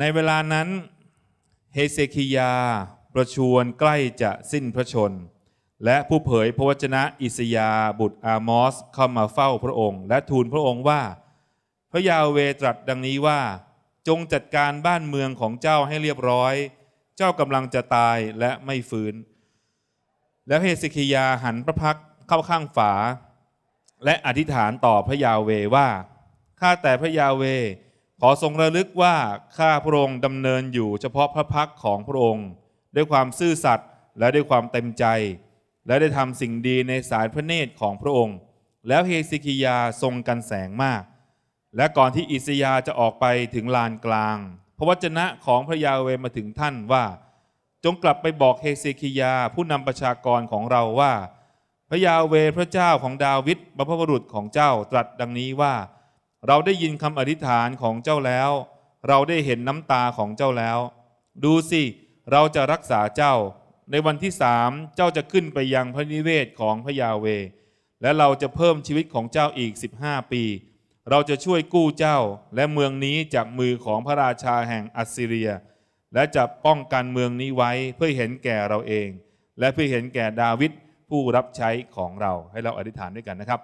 ในเวลานั้น เฮเซคิยาประชวรใกล้จะสิ้นพระชน และผู้เผยพระวจนะอิสยาบุตรอามอสเข้ามาเฝ้าพระองค์ และทูลพระองค์ว่า พระยาเวตรัสดังนี้ว่า จงจัดการบ้านเมืองของเจ้าให้เรียบร้อย เจ้ากำลังจะตายและไม่ฟื้น แล้วเฮเซคิยาหันพระพักเข้าข้างฝา และอธิษฐานต่อพระยาเวว่าข้าแต่พระยาเวขอทรงระลึกว่าข้าพระองค์ดำเนินอยู่เฉพาะพระพักของพระองค์ ด้วยความซื่อสัตย์และด้วยความเต็มใจ และได้ทำสิ่งดีในสายพระเนตรของพระองค์ แล้วเฮสิกิยาทรงกันแสงมาก และก่อนที่อิสยาจะออกไปถึงลานกลาง พระวจนะของพระยาเวมาถึงท่านว่า จงกลับไปบอกเฮสิกิยาผู้นำประชากรของเราว่า พระยาเวพระเจ้าของดาวิดบรรพบุรุษของเจ้าตรัสดังนี้ว่าเราได้ยินคำอธิษฐานของเจ้าแล้ว เราได้เห็นน้ำตาของเจ้าแล้ว ดูสิ เราจะรักษาเจ้าในวันที่สามเจ้าจะขึ้นไปยังพระนิเวศของพระยาเว และเราจะเพิ่มชีวิตของเจ้าอีก 15 ปี เราจะช่วยกู้เจ้าและเมืองนี้จากมือของพระราชาแห่งอัสซีเรีย และจะป้องกันเมืองนี้ไว้เพื่อเห็นแก่เราเอง และเพื่อเห็นแก่ดาวิดผู้รับใช้ของเราให้เราอธิษฐานด้วยกันนะครับ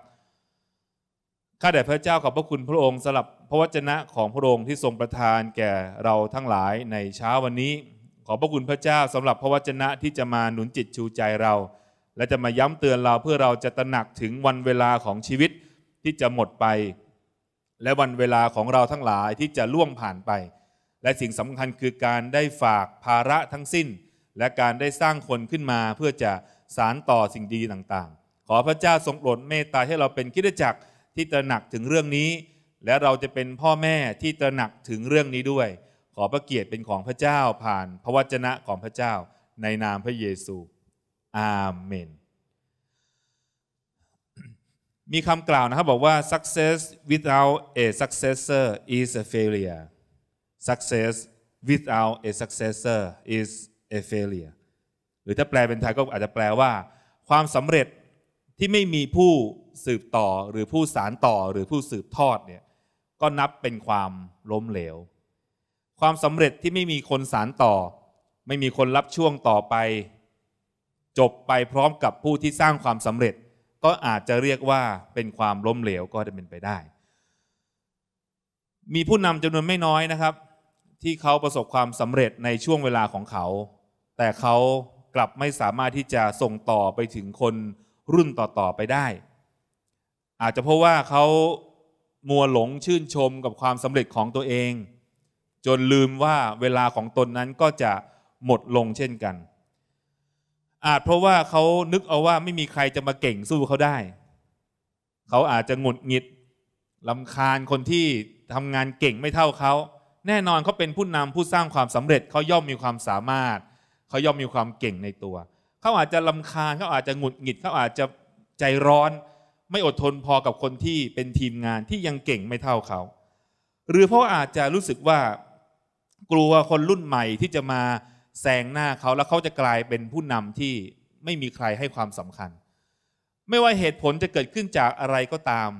ข้าแต่พระเจ้าขอบพระคุณพระองค์สลับพระวจนะของพระองค์ที่ทรงประทานแก่เราทั้งหลายในเช้าวันนี้ ขอบพระคุณพระเจ้าสำหรับพระวจนะที่จะมาหนุนจิตชูใจเรา และจะมาย้ำเตือนเราเพื่อเราจะตระหนักถึงวันเวลาของชีวิตที่จะหมดไป และวันเวลาของเราทั้งหลายที่จะล่วงผ่านไปและสิ่งสำคัญคือการได้ฝากภาระทั้งสิ้น และการได้สร้างคนขึ้นมาเพื่อจะสารต่อสิ่งดีต่างๆ ขอพระเจ้าทรงโปรดเมตตาให้เราเป็นคิดจักรที่ตระหนักถึงเรื่องนี้และเราจะเป็นพ่อแม่ที่ตระหนักถึงเรื่องนี้ด้วย ขอพระเกียรติเป็นของพระเจ้าผ่านพระวจนะของพระเจ้าในนามพระเยซู อาเมน มีคำกล่าวนะครับ บอกว่า success without a successor is a failure success without a successor is a failure หรือถ้าแปลเป็นไทยก็อาจจะแปลว่า ความสำเร็จที่ไม่มีผู้สืบต่อหรือผู้สารต่อหรือผู้สืบทอดเนี่ยก็นับเป็นความล้มเหลว ความสำเร็จที่ไม่มีคนสารต่อ ไม่มีคนรับช่วงต่อไป จบไปพร้อมกับผู้ที่สร้างความสำเร็จ ก็อาจจะเรียกว่าเป็นความล้มเหลวก็จะเป็นไปได้ มีผู้นำจำนวนไม่น้อยนะครับ ที่เขาประสบความสำเร็จในช่วงเวลาของเขา แต่เขากลับไม่สามารถที่จะส่งต่อไปถึงคนรุ่นต่อๆไปได้อาจจะเพราะว่าเขามัวหลงชื่นชมกับความสำเร็จของตัวเอง จนลืมว่าเวลาของตนนั้นก็จะหมดลงเช่นกัน อาจเพราะว่าเขานึกเอาว่าไม่มีใครจะมาเก่งสู้เขาได้เขาอาจจะหงุดหงิดลำคาญคนที่ทำงานเก่งไม่เท่าเขา แน่นอนเขาเป็นผู้นำผู้สร้างความสำเร็จเขาย่อมมีความสามารถเขาย่อมมีความเก่งในตัว เขาอาจจะลำคาญเขาอาจจะหงุดหงิดเขาอาจจะใจร้อนไม่อดทนพอกับคนที่เป็นทีมงานที่ยังเก่งไม่เท่าเขา หรือเพราะอาจจะรู้สึกว่ากลัวคนรุ่นใหม่ที่จะมาแซงหน้าเขาแล้วเขาจะกลายเป็นผู้นำที่ไม่มีใครให้ความสำคัญ ไม่ว่าเหตุผลจะเกิดขึ้นจากอะไรก็ตาม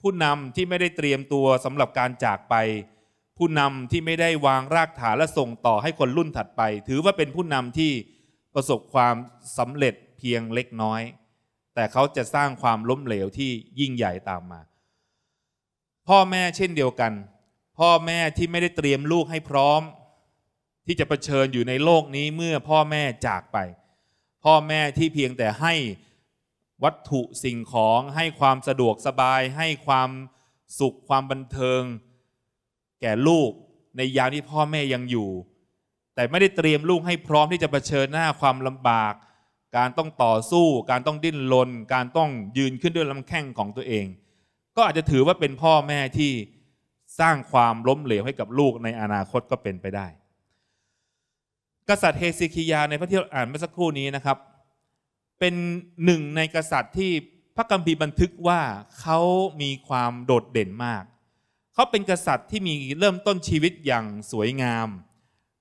ผู้นำที่ไม่ได้เตรียมตัวสำหรับการจากไป ผู้นำที่ไม่ได้วางรากฐานและส่งต่อให้คนรุ่นถัดไป ถือว่าเป็นผู้นำที่ประสบความสำเร็จเพียงเล็กน้อยแต่เขาจะสร้างความล้มเหลวที่ยิ่งใหญ่ตามมา พ่อแม่เช่นเดียวกัน พ่อแม่ที่ไม่ได้เตรียมลูกให้พร้อม ที่จะะเผชิญอยู่ในโลกนี้เมื่อพ่อแม่จากไป พ่อแม่ที่เพียงแต่ให้วัตถุสิ่งของให้ความสะดวกสบายให้ความสุขความบันเทิง แก่ลูกในยามที่พ่อแม่ยังอยู่ แต่ไม่ได้เตรียมลูกให้พร้อมที่จะะเผชิญหน้าความลำบากการต้องต่อสู้ การต้องดิ้นรน การต้องยืนขึ้นด้วยลำแข้งของตัวเอง ก็อาจจะถือว่าเป็นพ่อแม่ที่สร้างความล้มเหลวให้กับลูกในอนาคตก็เป็นไปได้ กษัตริย์เฮซิคิยาในพระที่เราอ่านเมื่อสักครู่นี้นะครับ เป็นหนึ่งในกษัตริย์ที่พระกัมพีบันทึกว่าเขามีความโดดเด่นมาก เขาเป็นกษัตริย์ที่มีเริ่มต้นชีวิตอย่างสวยงาม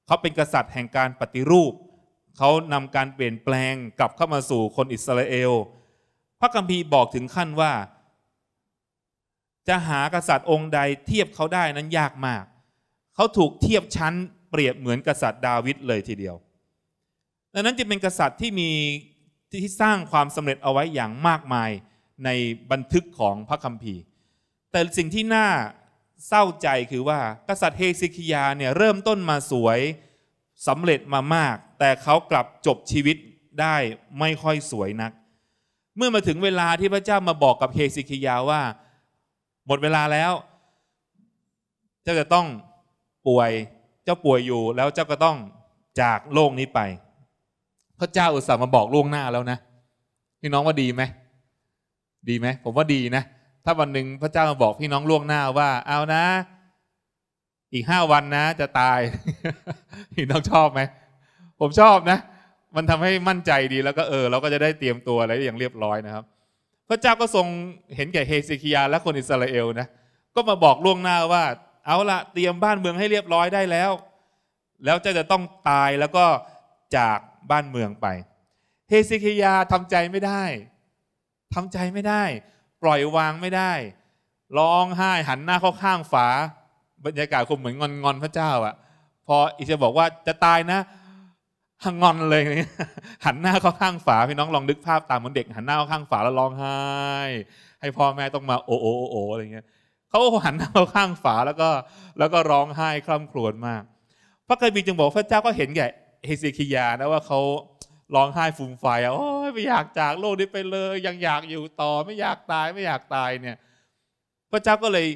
เขาเป็นกษัตริย์แห่งการปฏิรูปเขานำการเปลี่ยนแปลงกลับเข้ามาสู่คนอิสราเอลพระคัมภีร์บอกถึงขั้นว่า จะหากษัตริย์องค์ใดเทียบเขาได้นั้นยากมาก เขาถูกเทียบชั้น เปรียบเหมือนกษัตริย์ดาวิดเลยทีเดียวดังนั้นจะเป็นกษัตริย์ที่มีที่สร้างความสำเร็จเอาไว้อย่างมากมายในบันทึกของพระคัมภีร์แต่สิ่งที่น่าเศร้าใจคือว่า กษัตริย์เฮซิคิยาเนี่ยเริ่มต้นมาสวยสำเร็จมามากแต่เขากลับจบชีวิตได้ไม่ค่อยสวยนัก เมื่อมาถึงเวลาที่พระเจ้ามาบอกกับเฮซิคิยาว่าหมดเวลาแล้ว เจ้าจะต้องป่วยเจ้าป่วยอยู่ แล้วเจ้าก็ต้องจากโลกนี้ไป พระเจ้าอุตส่าห์มาบอกล่วงหน้าแล้วนะ พี่น้องว่าดีไหมดีไหมผมว่าดี นะ ถ้าวันหนึ่งพระเจ้ามาบอก พี่น้องล่วงหน้าว่า เอานะ อีกห้าวันนะจะตาย พี่น้องชอบไหมผมชอบนะ มันทำให้มั่นใจดีแล้วก็เออ เราก็จะได้เตรียมตัวอะไรอย่างเรียบร้อยนะครับ พระเจ้าก็ทรงเห็นแก่เฮซิคิยาและคนอิสราเอลนะก็มาบอกล่วงหน้าว่า เอาละเตรียมบ้านเมืองให้เรียบร้อยได้แล้ว แล้วจะจะต้องตายแล้วก็จากบ้านเมืองไป เฮซิคิยาทำใจไม่ได้ทำใจไม่ได้ ปล่อยวางไม่ได้ร้องไห้หันหน้าเข้าข้างฝา บรรยากาศคงเหมือนงอนงอนพระเจ้าอะพออิสยาบอกว่าจะตายนะหงอนเลยนี่หันหน้าเข้าข้างฝา พี่น้องลองนึกภาพตามเหมือนเด็ก หันหน้าเข้าข้างฝาแล้วร้องไห้ ให้พ่อแม่ต้องมาโอ้โอ้โอโอะไรเงี้ยเขาหันหน้าเข้าข้างฝาแล้วก็ แล้วก็ร้องไห้คร่ำครวญมาก พระกบีจึงบอกพระเจ้าก็เห็นแก่เฮเซคิยานะว่าเขาร้องไห้ฟูมไฟอ่ะโอ้ยไม่อยากจากโลกนี้ไปเลย ยังอยากอยู่ต่อไม่อยากตายไม่อยากตายเนี่ยพระเจ้าก็เลย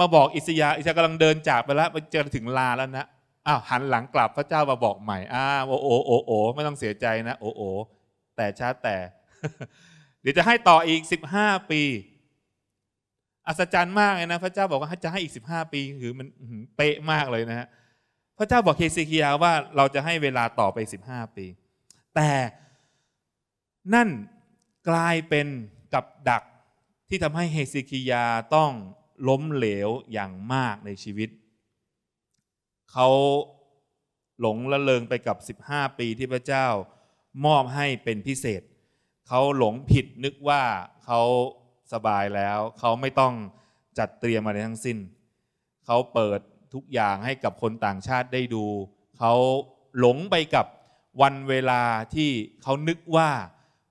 มาบอกอิสยาอิสยากำลังเดินจากไปแล้วไปเจอถึงลาแล้วนะอ้าวหันหลังกลับพระเจ้ามาบอกใหม่อ้าวโอโอโอไม่ต้องเสียใจนะโอโอแต่ช้าแต่ เดี๋ยวจะให้ต่ออีกสิบห้าปีอัศจรรย์มากเลยนะพระเจ้าบอกว่าจะให้อีกสิบห้าปีคือมันเป๊ะมากเลยนะฮะพระเจ้าบอกเคซีเคียว่าเราจะให้เวลาต่อไปสิบห้าปี แต่นั่นกลายเป็นกับดักที่ทำให้เฮซิคียาต้องล้มเหลวอย่างมากในชีวิตเขาหลงละเลงไปกับ 15 ปีที่พระเจ้ามอบให้เป็นพิเศษ เขาหลงผิดนึกว่าเขาสบายแล้ว เขาไม่ต้องจัดเตรียมอะไรทั้งสิ้น เขาเปิดทุกอย่างให้กับคนต่างชาติได้ดู เขาหลงไปกับวันเวลาที่เขานึกว่า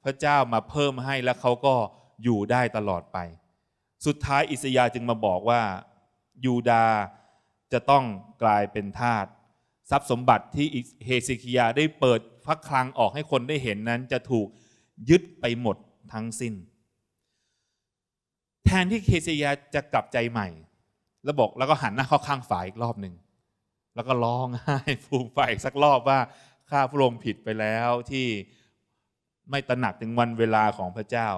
พระเจ้ามาเพิ่มให้แล้วเขาก็อยู่ได้ตลอดไป สุดท้ายอิสยาจึงมาบอกว่ายูดาห์จะต้องกลายเป็นทาสทรัพย์สมบัติที่เฮซิคิยาได้เปิดพระคลังออกให้คนได้เห็นนั้นจะถูกยึดไปหมดทั้งสิ้น แทนที่เฮซิยาจะกลับใจใหม่ แล้วบอกแล้วก็หันหน้าเข้าข้างฝ่ายอีกรอบหนึ่งแล้วก็ร้องไห้ฟูมฝ่ายสักรอบว่าข้าพระองค์ผิดไปแล้วที่ไม่ตระหนักถึงวันเวลาของพระเจ้า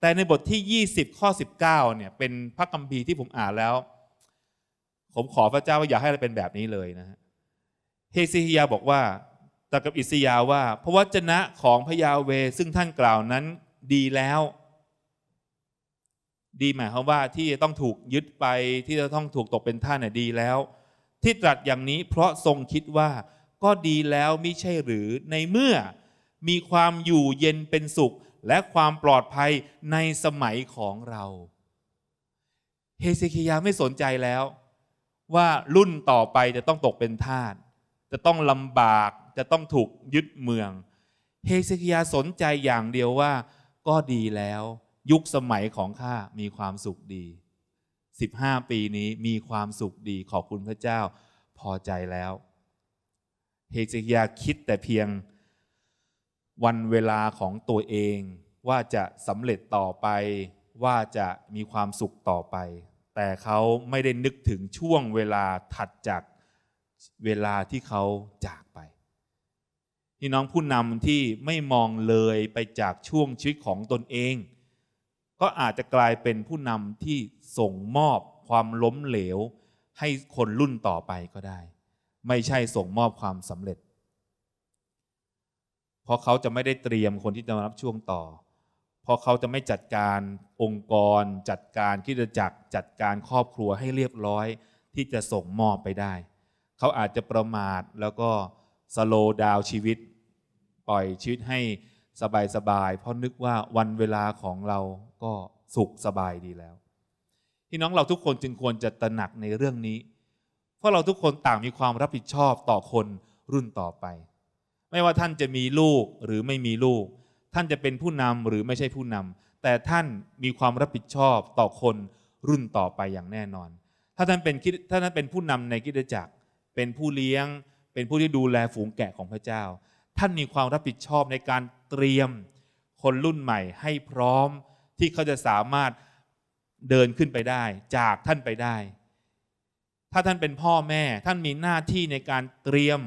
แต่ในบทที่ 20 ข้อ 19 เนี่ย เป็นพระคัมภีร์ที่ผมอ่านแล้วผมขอพระเจ้าว่าอย่าให้เราเป็นแบบนี้เลยนะฮะ เฮซีฮิยาบอกว่าตรักับอิสยาว่า พระวจนะของพระยาเวซึ่งท่านกล่าวนั้นดีแล้ว ดีหมายความว่าที่ต้องถูกยึดไป ที่จะต้องถูกตกเป็นท่านน่ยดีแล้ว ที่ตรัสอย่างนี้เพราะทรงคิดว่า ก็ดีแล้วมิใช่หรือในเมื่อมีความอยู่เย็นเป็นสุขและความปลอดภัยในสมัยของเรา เฮเซคิยาไม่สนใจแล้วว่ารุ่นต่อไปจะต้องตกเป็นทาสจะต้องลำบากจะต้องถูกยึดเมือง เฮเซกิยาสนใจอย่างเดียวว่าก็ดีแล้ว ยุคสมัยของข้ามีความสุขดี 15 ปีนี้มีความสุขดีขอบคุณพระเจ้า พอใจแล้ว เฮเซกิยาคิดแต่เพียง วันเวลาของตัวเองว่าจะสำเร็จต่อไปว่าจะมีความสุขต่อไปแต่เขาไม่ได้นึกถึงช่วงเวลาถัดจากเวลาที่เขาจากไปพี่น้องผู้นำที่ไม่มองเลยไปจากช่วงชีวิตของตนเอง ก็อาจจะกลายเป็นผู้นำที่ส่งมอบความล้มเหลว ให้คนรุ่นต่อไปก็ได้ ไม่ใช่ส่งมอบความสำเร็จ เพราะเขาจะไม่ได้เตรียมคนที่จะรับช่วงต่อราะเขาจะไม่จัดการองค์กร จัดการคิดจักรจัดการครอบครัวให้เรียบร้อย ที่จะส่งมอบไปได้ เขาอาจจะประมาทแล้วก็สโลดาวชีวิต ปล่อยชีวิตให้สบายสบายเพราะนึกว่าวันเวลาของเราก็สุขสบายดีแล้วพี่น้องเราทุกคนจึงควรจะตระหนักในเรื่องนี้ เพราะเราทุกคนต่างมีความรับผิดชอบต่อคนรุ่นต่อไป ไม่ว่าท่านจะมีลูกหรือไม่มีลูกท่านจะเป็นผู้นำหรือไม่ใช่ผู้นำแต่ท่านมีความรับผิดชอบต่อคนรุ่นต่อไปอย่างแน่นอน ถ้าท่านเป็นคิดถ้าท่านเป็นผู้นำในกิจจักร เป็นผู้เลี้ยง เป็นผู้ที่ดูแลฝูงแกะของพระเจ้า ท่านมีความรับผิดชอบในการเตรียมคนรุ่นใหม่ให้พร้อมที่เขาจะสามารถเดินขึ้นไปได้ จากท่านไปได้ ถ้าท่านเป็นพ่อแม่ ท่านมีหน้าที่ในการเตรียม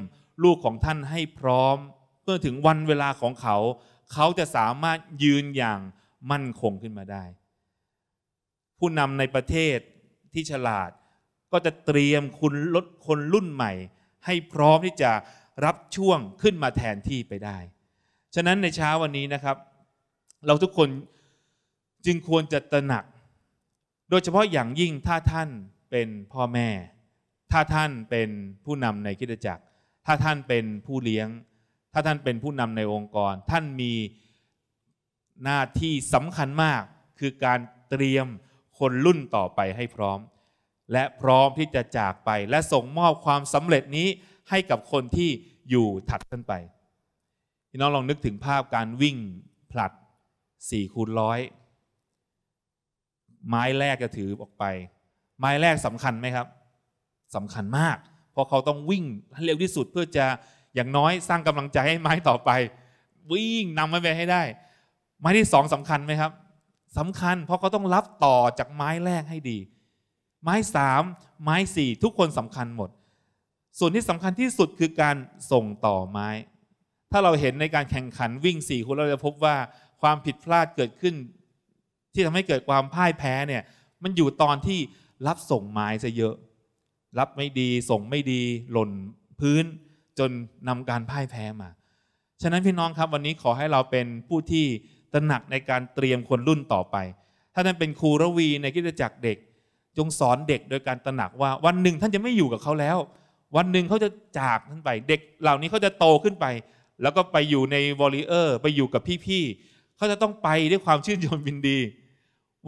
ลูกของท่านให้พร้อมเมื่อถึงวันเวลาของเขาเขาจะสามารถยืนอย่างมั่นคงขึ้นมาได้ ผู้นำในประเทศที่ฉลาดก็จะเตรียมคุณลดคนรุ่นใหม่ ให้พร้อมที่จะรับช่วงขึ้นมาแทนที่ไปได้ ฉะนั้นในเช้าวันนี้นะครับ เราทุกคนจึงควรจะตระหนัก โดยเฉพาะอย่างยิ่งถ้าท่านเป็นพ่อแม่ ถ้าท่านเป็นผู้นำในคิดจักร ถ้าท่านเป็นผู้เลี้ยงถ้าท่านเป็นผู้นำในองค์กร ท่านมีหน้าที่สำคัญมากคือการเตรียมคนรุ่นต่อไปให้พร้อม และพร้อมที่จะจากไป และส่งมอบความสำเร็จนี้ให้กับคนที่อยู่ถัดท่านไปพี่น้องลองนึกถึงภาพการวิ่งผลัด4คูณร้อยไม้แรกจะถือออกไป ไม้แรกสำคัญไหมครับสำคัญมากเพราะเขาต้องวิ่งให้เร็วที่สุดเพื่อจะอย่างน้อยสร้างกำลังใจให้ไม้ต่อไปวิ่งนำม้ไปให้ได้ ไม้ที่สองสำคัญไหมครับสำคัญ เพราะเขาต้องรับต่อจากไม้แรกให้ดี ไม้สามไม้สี่ทุกคนสำคัญหมด ส่วนที่สำคัญที่สุดคือการส่งต่อไม้ ถ้าเราเห็นในการแข่งขันวิ่งสี่คนเราจะพบว่าความผิดพลาดเกิดขึ้น ที่ทำให้เกิดความพ่ายแพ้เนี่ยมันอยู่ตอนที่รับส่งไม้ซะเยอะ รับไม่ดี ส่งไม่ดี หล่นพื้นจนนำการพ่ายแพ้มา ฉะนั้นพี่น้องครับวันนี้ขอให้เราเป็นผู้ที่ตระหนักในการเตรียมคนรุ่นต่อไป ถ้าท่านเป็นครูระวีในกิจจักรเด็ก จงสอนเด็กโดยการตระหนักว่า วันหนึ่งท่านจะไม่อยู่กับเขาแล้ว วันหนึ่งเขาจะจากท่านไป เด็กเหล่านี้เขาจะโตขึ้นไป แล้วก็ไปอยู่ในวอลเเอร์ไปอยู่กับพี่ๆ เขาจะต้องไปด้วยความชื่นชมยินดี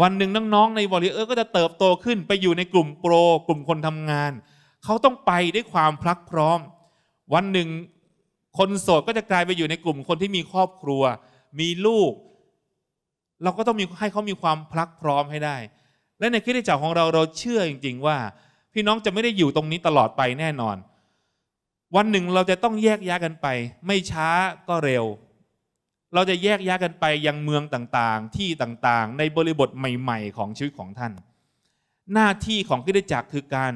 วันหนึ่งน้องๆในวอลเลเยอร์ก็จะเติบโตขึ้น ไปอยู่ในกลุ่มโปรกลุ่มคนทำงาน เขาต้องไปด้วยความพลักพร้อมวันหนึ่งคนโสดก็จะกลายไปอยู่ในกลุ่มคนที่มีครอบครัว มีลูก เราก็ต้องมีให้เขามีความพลักพร้อมให้ได้ และในคิดใจักรของเราเราเชื่อจริง ๆว่า พี่น้องจะไม่ได้อยู่ตรงนี้ตลอดไปแน่นอน วันหนึ่งเราจะต้องแยกย้ายกันไปไม่ช้าก็เร็ว เราจะแยกย้ายกันไปยังเมืองต่างๆ ที่ต่างๆ ในบริบทใหม่ๆ ของชีวิตของท่าน หน้าที่ของคริสจักรคือการ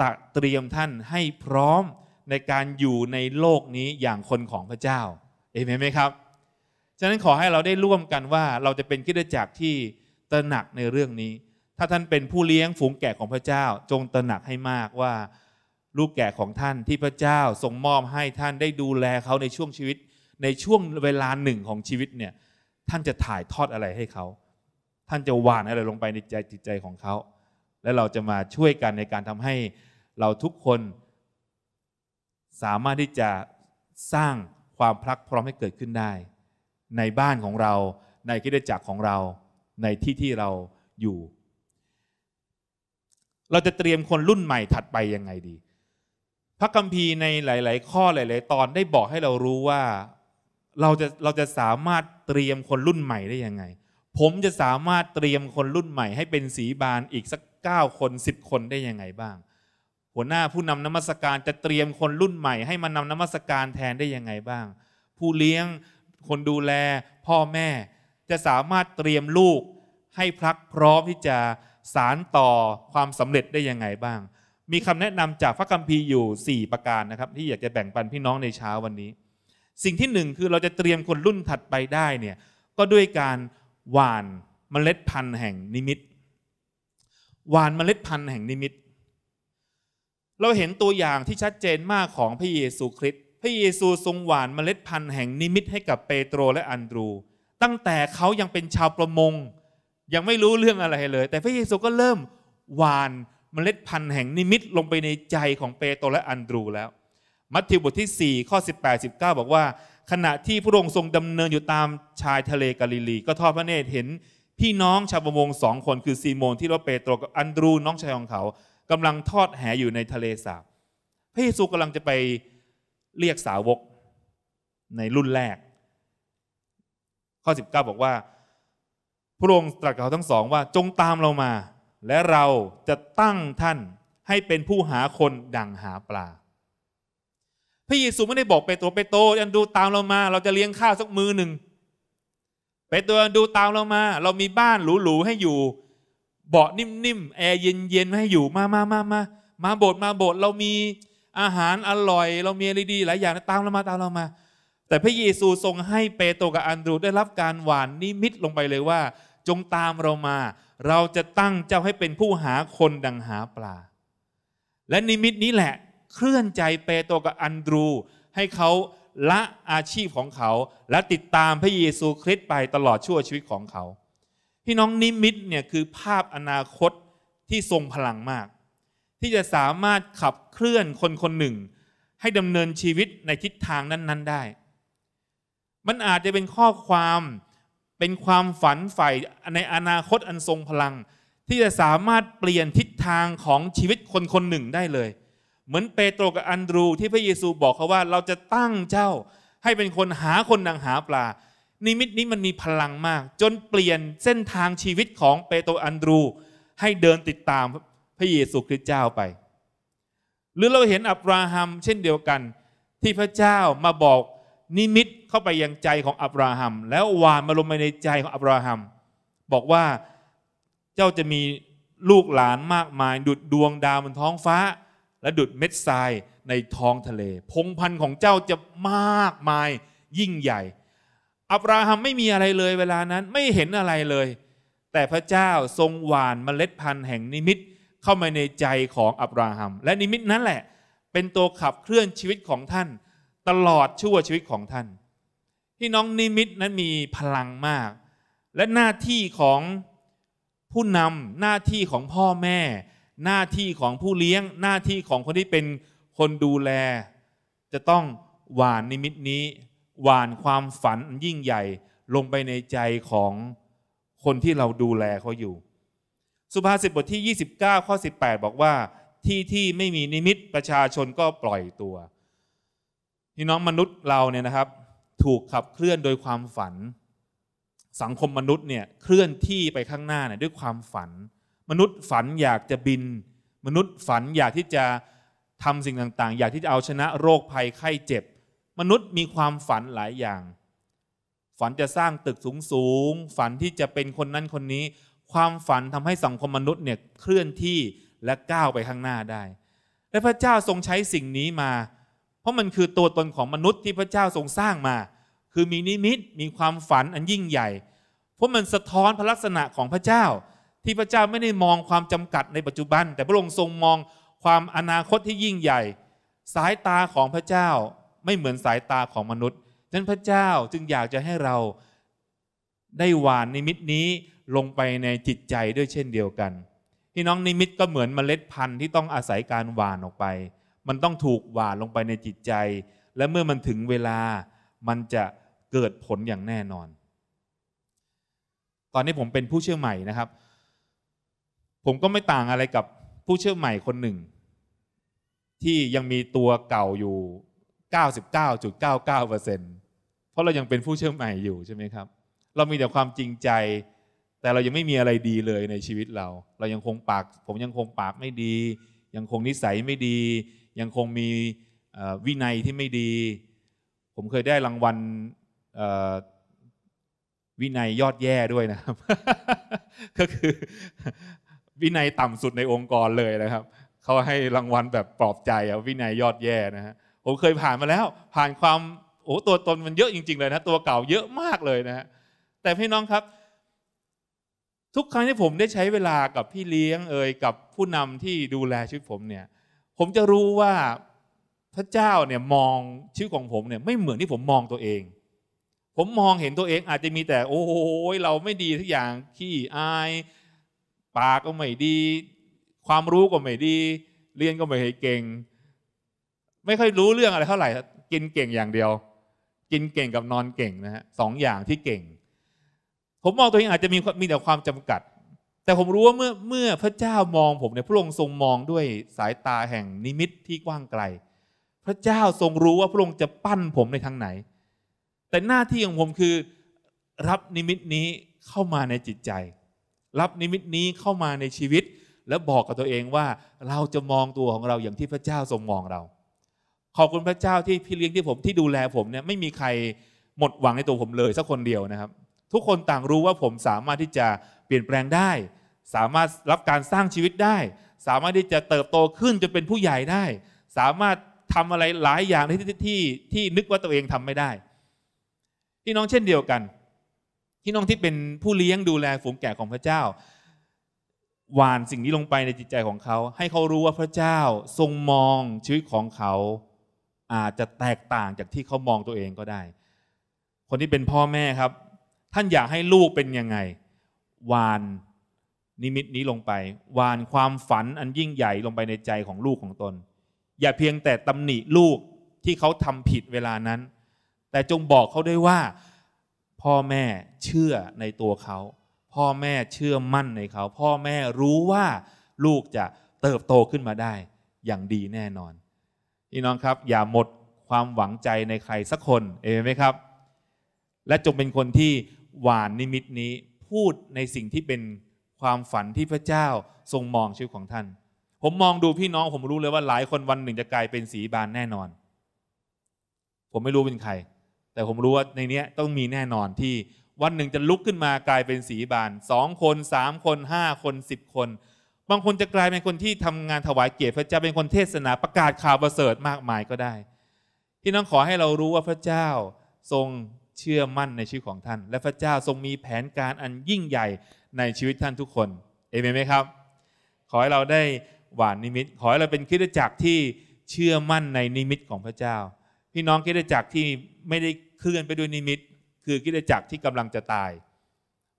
ตะเตรียมท่านให้พร้อมในการอยู่ในโลกนี้อย่างคนของพระเจ้า เอเมนไหมครับ ฉะนั้นขอให้เราได้ร่วมกันว่าเราจะเป็นคิดจักรที่ตระหนักในเรื่องนี้ ถ้าท่านเป็นผู้เลี้ยงฝูงแกะของพระเจ้า จงตระหนักให้มากว่าลูกแกะของท่านที่พระเจ้าทรงมอบให้ท่านได้ดูแลเขาในช่วงชีวิต ในช่วงเวลาหนึ่งของชีวิตเนี่ยท่านจะถ่ายทอดอะไรให้เขา ท่านจะหวานอะไรลงไปในใจจิตใจของเขา และเราจะมาช่วยกันในการทำให้เราทุกคนสามารถที่จะสร้างความพลักพร้อมให้เกิดขึ้นได้ ในบ้านของเราในคิดจักรของเราในที่ที่เราอยู่ เราจะเตรียมคนรุ่นใหม่ถัดไปยังไงดี พระคัมภีร์ในหลาย ๆ ข้อหลาย ๆ ตอนได้บอกให้เรารู้ว่าเราจะเราจะสามารถเตรียมคนรุ่นใหม่ได้ยังไง ผมจะสามารถเตรียมคนรุ่นใหม่ ให้เป็นสีบานอีกสัก9คน 10 คนได้ยังไงบ้างหัวหน้าผู้นำนมัสการจะเตรียมคนรุ่นใหม่ให้มานำนมัสการแทนได้ยังไงบ้าง ผู้เลี้ยงคนดูแลพ่อแม่จะสามารถเตรียมลูกให้พรักพร้อมที่จะสารต่อความสำเร็จได้ยังไงบ้าง มีคำแนะนำจากพระคัมภีร์อยู่ 4 ประการนะครับ ที่อยากจะแบ่งปันพี่น้องในเช้าวันนี้ สิ่งที่หนึ่งคือเราจะเตรียมคนรุ่นถัดไปได้เนี่ยก็ด้วยการหว่านเมล็ดพันธุ์แห่งนิมิต หว่านเมล็ดพันธุ์แห่งนิมิตเราเห็นตัวอย่างที่ชัดเจนมากของพระเยซูคริสต์ พระเยซูทรงหวานเมล็ดพันธุ์แห่งนิมิตให้กับเปโตรและอันดรู ตั้งแต่เขายังเป็นชาวประมง ยังไม่รู้เรื่องอะไรเลย แต่พระเยซูก็เริ่มหวาน เมล็ดพันธุ์แห่งนิมิตลงไปในใจของเปโตรและอันดรูแล้ว มัทธิวบทที่4ข้อ18 19บอกว่า ขณะที่พระองค์ทรงดำเนินอยู่ตามชายทะเลกาลิลี ก็ทอดพระเนตรเห็นพี่น้องชาวประมงสองคนคือซีโมนที่เราเปโตรกับอันดรู น้องชายของเขากำลังทอดแหอยู่ในทะเลสาบ พระเยซูกำลังจะไปเรียกสาวกในรุ่นแรก ข้อ 19 บอกว่าพระองค์ตรัสกับเขาทั้งสองว่าจงตามเรามา และเราจะตั้งท่านให้เป็นผู้หาคนดังหาปลา พระเยซูไม่ได้บอกเปโตรเปโตรอันดูตามเรามา เราจะเลี้ยงข้าวสักมือหนึ่งเปโตรอันดูตามเรามา เรามีบ้านหรูๆให้อยู่เบาะนิ่ม ๆ แอร์เย็นๆให้อยู่มามามามา มาโบสถ์มาโบสถ์เรามีอาหารอร่อย เรามีอะไรดีหลายอย่างตามเรามาตามเรามา แต่พระเยซูทรงให้เปโตรกับอันดรูได้รับการหวาน นิมิตลงไปเลยว่า จงตามเรามา เราจะตั้งเจ้าให้เป็นผู้หาคนดังหาปลา และนิมิตนี้แหละเคลื่อนใจเปโตรกับอันดรู ให้เขาละอาชีพของเขา และติดตามพระเยซูคริสต์ไปตลอดชั่วชีวิตของเขาพี่น้องนิมิตเนี่ยคือภาพอนาคตที่ทรงพลังมาก ที่จะสามารถขับเคลื่อนคนคนหนึ่ง ให้ดำเนินชีวิตในทิศทางนั้น ๆได้ มันอาจจะเป็นข้อความเป็นความฝันใฝ่ในอนาคตอันทรงพลัง ที่จะสามารถเปลี่ยนทิศทางของชีวิตคนคนหนึ่งได้เลย เหมือนเปโตรกับอันดรู ที่พระเยซูบอกเขาว่าเราจะตั้งเจ้าให้เป็นคนหาคนดังหาปลานิมิตนี้มันมีพลังมากจนเปลี่ยนเส้นทางชีวิตของเปโตรอันดรูให้เดินติดตามพระเยซูคริสต์เจ้าไป หรือเราเห็นอับราฮัมเช่นเดียวกันที่พระเจ้ามาบอกนิมิตเข้าไปยังใจของอับราฮัม แล้ววานมาลงไปในใจของอับราฮัม บอกว่าเจ้าจะมีลูกหลานมากมาย ดุดดวงดาวบนท้องฟ้า และดุดเม็ดทรายในท้องทะเลพงพันธุ์ของเจ้าจะมากมายยิ่งใหญ่อับราฮัมไม่มีอะไรเลยเวลานั้นไม่เห็นอะไรเลย แต่พระเจ้าทรงหวานเมล็ดพันธุ์แห่งนิมิตเข้ามาในใจของอับราฮัม และนิมิตนั้นแหละ เป็นตัวขับเคลื่อนชีวิตของท่านตลอดชั่วชีวิตของท่านพี่น้องนิมิตนั้นมีพลังมาก และหน้าที่ของผู้นำหน้าที่ของพ่อแม่ หน้าที่ของผู้เลี้ยงหน้าที่ของคนที่เป็นคนดูแล จะต้องหวานนิมิตนี้หวานความฝันยิ่งใหญ่ลงไปในใจของคนที่เราดูแลเขาอยู่ สุภาษิตบทที่ 29 ข้อ 18 บอกว่าที่ที่ไม่มีนิมิตประชาชนก็ปล่อยตัวพี่น้องมนุษย์เราเนี่ยนะครับถูกขับเคลื่อนโดยความฝัน สังคมมนุษย์เนี่ยเคลื่อนที่ไปข้างหน้าเนี่ยด้วยความฝัน มนุษย์ฝันอยากจะบิน มนุษย์ฝันอยากที่จะทำสิ่งต่างๆ อยากที่จะเอาชนะโรคภัยไข้เจ็บมนุษย์มีความฝันหลายอย่าง ฝันจะสร้างตึกสูงสูง ฝันที่จะเป็นคนนั้นคนนี้ ความฝันทำให้สังคมมนุษย์เนี่ยเคลื่อนที่และก้าวไปข้างหน้าได้ และพระเจ้าทรงใช้สิ่งนี้มา เพราะมันคือตัวตนของมนุษย์ที่พระเจ้าทรงสร้างมา คือมีนิมิต มีความฝันอันยิ่งใหญ่ เพราะมันสะท้อนพระลักษณะของพระเจ้า ที่พระเจ้าไม่ได้มองความจำกัดในปัจจุบัน แต่พระองค์ทรงมองความอนาคตที่ยิ่งใหญ่ สายตาของพระเจ้าไม่เหมือนสายตาของมนุษย์ดังนั้นพระเจ้าจึงอยากจะให้เราได้หวานนิมิตนี้ลงไปในจิตใจด้วยเช่นเดียวกันพี่น้องนิมิตก็เหมือนเมล็ดพันธุ์ที่ต้องอาศัยการหวานออกไป มันต้องถูกหวานลงไปในจิตใจ และเมื่อมันถึงเวลา มันจะเกิดผลอย่างแน่นอน ตอนนี้ผมเป็นผู้เชื่อใหม่นะครับ ผมก็ไม่ต่างอะไรกับผู้เชื่อใหม่คนหนึ่ง ที่ยังมีตัวเก่าอยู่99.99%เเพราะเรายังเป็นผู้เชื่อใหม่อยู่ใช่ไหมครับ เรามีแต่ความจริงใจ แต่เรายังไม่มีอะไรดีเลยในชีวิตเรา เรายังคงปากผมยังคงปากไม่ดี ยังคงนิสัยไม่ดี ยังคงมีวินัยที่ไม่ดี ผมเคยได้รางวัลวินัยยอดแย่ด้วยนะครับ ก็คือ วินัยต่ำสุดในองค์กรเลยนะครับเขาให้รางวัลแบบปลอบใจวินัยยอดแย่นะฮะผมเคยผ่านมาแล้วผ่านความโอ้ตัวตนมันเยอะจริง ๆ เลยนะตัวเก่าเยอะมากเลยนะแต่พี่น้องครับ ทุกครั้งที่ผมได้ใช้เวลากับพี่เลี้ยงเอ่ยกับผู้นำที่ดูแลชีวิตผมเนี่ยผมจะรู้ว่าพระเจ้าเนี่ยมองชีวิตของผมเนี่ยไม่เหมือนที่ผมมองตัวเอง ผมมองเห็นตัวเองอาจจะมีแต่โอ้โหเราไม่ดีทุกอย่างขี้อายปากก็ไม่ดี ความรู้ก็ไม่ดีเรียนก็ไม่เก่งไม่ค่อยรู้เรื่องอะไรเท่าไหร่กินเก่งอย่างเดียว กินเก่งกับนอนเก่งนะฮะสองอย่างที่เก่ง ผมมองตัวเองอาจจะมีมีแต่ความจำกัด แต่ผมรู้ว่าเมื่อเมื่อพระเจ้ามองผมเนี่ยพระองค์ทรงมองด้วยสายตาแห่งนิมิตที่กว้างไกล พระเจ้าทรงรู้ว่าพระองค์จะปั้นผมในทางไหน แต่หน้าที่ของผมคือรับนิมิตนี้เข้ามาในจิตใจ รับนิมิตนี้เข้ามาในชีวิต และบอกกับตัวเองว่า เราจะมองตัวของเราอย่างที่พระเจ้าทรงมองเราขอบคุณพระเจ้าที่พี่เลี้ยงที่ผมที่ดูแลผมเนี่ยไม่มีใครหมดหวังในตัวผมเลย สักคนเดียวนะครับ ทุกคนต่างรู้ว่าผมสามารถที่จะเปลี่ยนแปลงได้ สามารถรับการสร้างชีวิตได้ สามารถที่จะเติบโตขึ้น จนเป็นผู้ใหญ่ได้ สามารถทำอะไรหลายอย่างที่ที่ที่นึกว่าตัวเองทำไม่ได้พี่น้องเช่นเดียวกันพี่น้องที่เป็นผู้เลี้ยงดูแลฝูงแกะของพระเจ้า หวานสิ่งนี้ลงไปในจิตใจของเขา ให้เขารู้ว่าพระเจ้าทรงมองชีวิตของเขาอาจจะแตกต่างจากที่เขามองตัวเองก็ได้ คนที่เป็นพ่อแม่ครับ ท่านอยากให้ลูกเป็นยังไง วานนิมิตนี้ลงไป วานความฝันอันยิ่งใหญ่ลงไปในใจของลูกของตน อย่าเพียงแต่ตำหนิลูกที่เขาทำผิดเวลานั้น แต่จงบอกเขาด้วยว่าพ่อแม่เชื่อในตัวเขา พ่อแม่เชื่อมั่นในเขา พ่อแม่รู้ว่าลูกจะเติบโตขึ้นมาได้ อย่างดีแน่นอนพี่น้องครับอย่าหมดความหวังใจในใครสักคนเอไหมครับ และจงเป็นคนที่หวานนิมิตนี้พูดในสิ่งที่เป็นความฝันที่พระเจ้าทรงมองชีวิตของท่าน ผมมองดูพี่น้องผมรู้เลยว่าหลายคนวันหนึ่งจะกลายเป็นสีบานแน่นอน ผมไม่รู้เป็นใครแต่ผมรู้ว่าในนี้ต้องมีแน่นอนที่วันหนึ่งจะลุกขึ้นมากลายเป็นสีบานสองคนสามคนห้าคนสิบคนบางคนจะกลายเป็นคนที่ทำงานถวายเกียรติ พระเจ้าเป็นคนเทศนาประกาศข่าวประเสริฐมากมายก็ได้พี่น้องขอให้เรารู้ว่าพระเจ้าทรงเชื่อมั่นในชีวิตของท่าน และพระเจ้าทรงมีแผนการอันยิ่งใหญ่ในชีวิตท่านทุกคน เอเมนไหมครับ ขอให้เราได้หวานนิมิต ขอให้เราเป็นคิดจักรที่เชื่อมั่นในนิมิตของพระเจ้า พี่น้องคิดจักรที่ไม่ได้เคลื่อนไปด้วยนิมิต คือคิดจักรที่กำลังจะตาย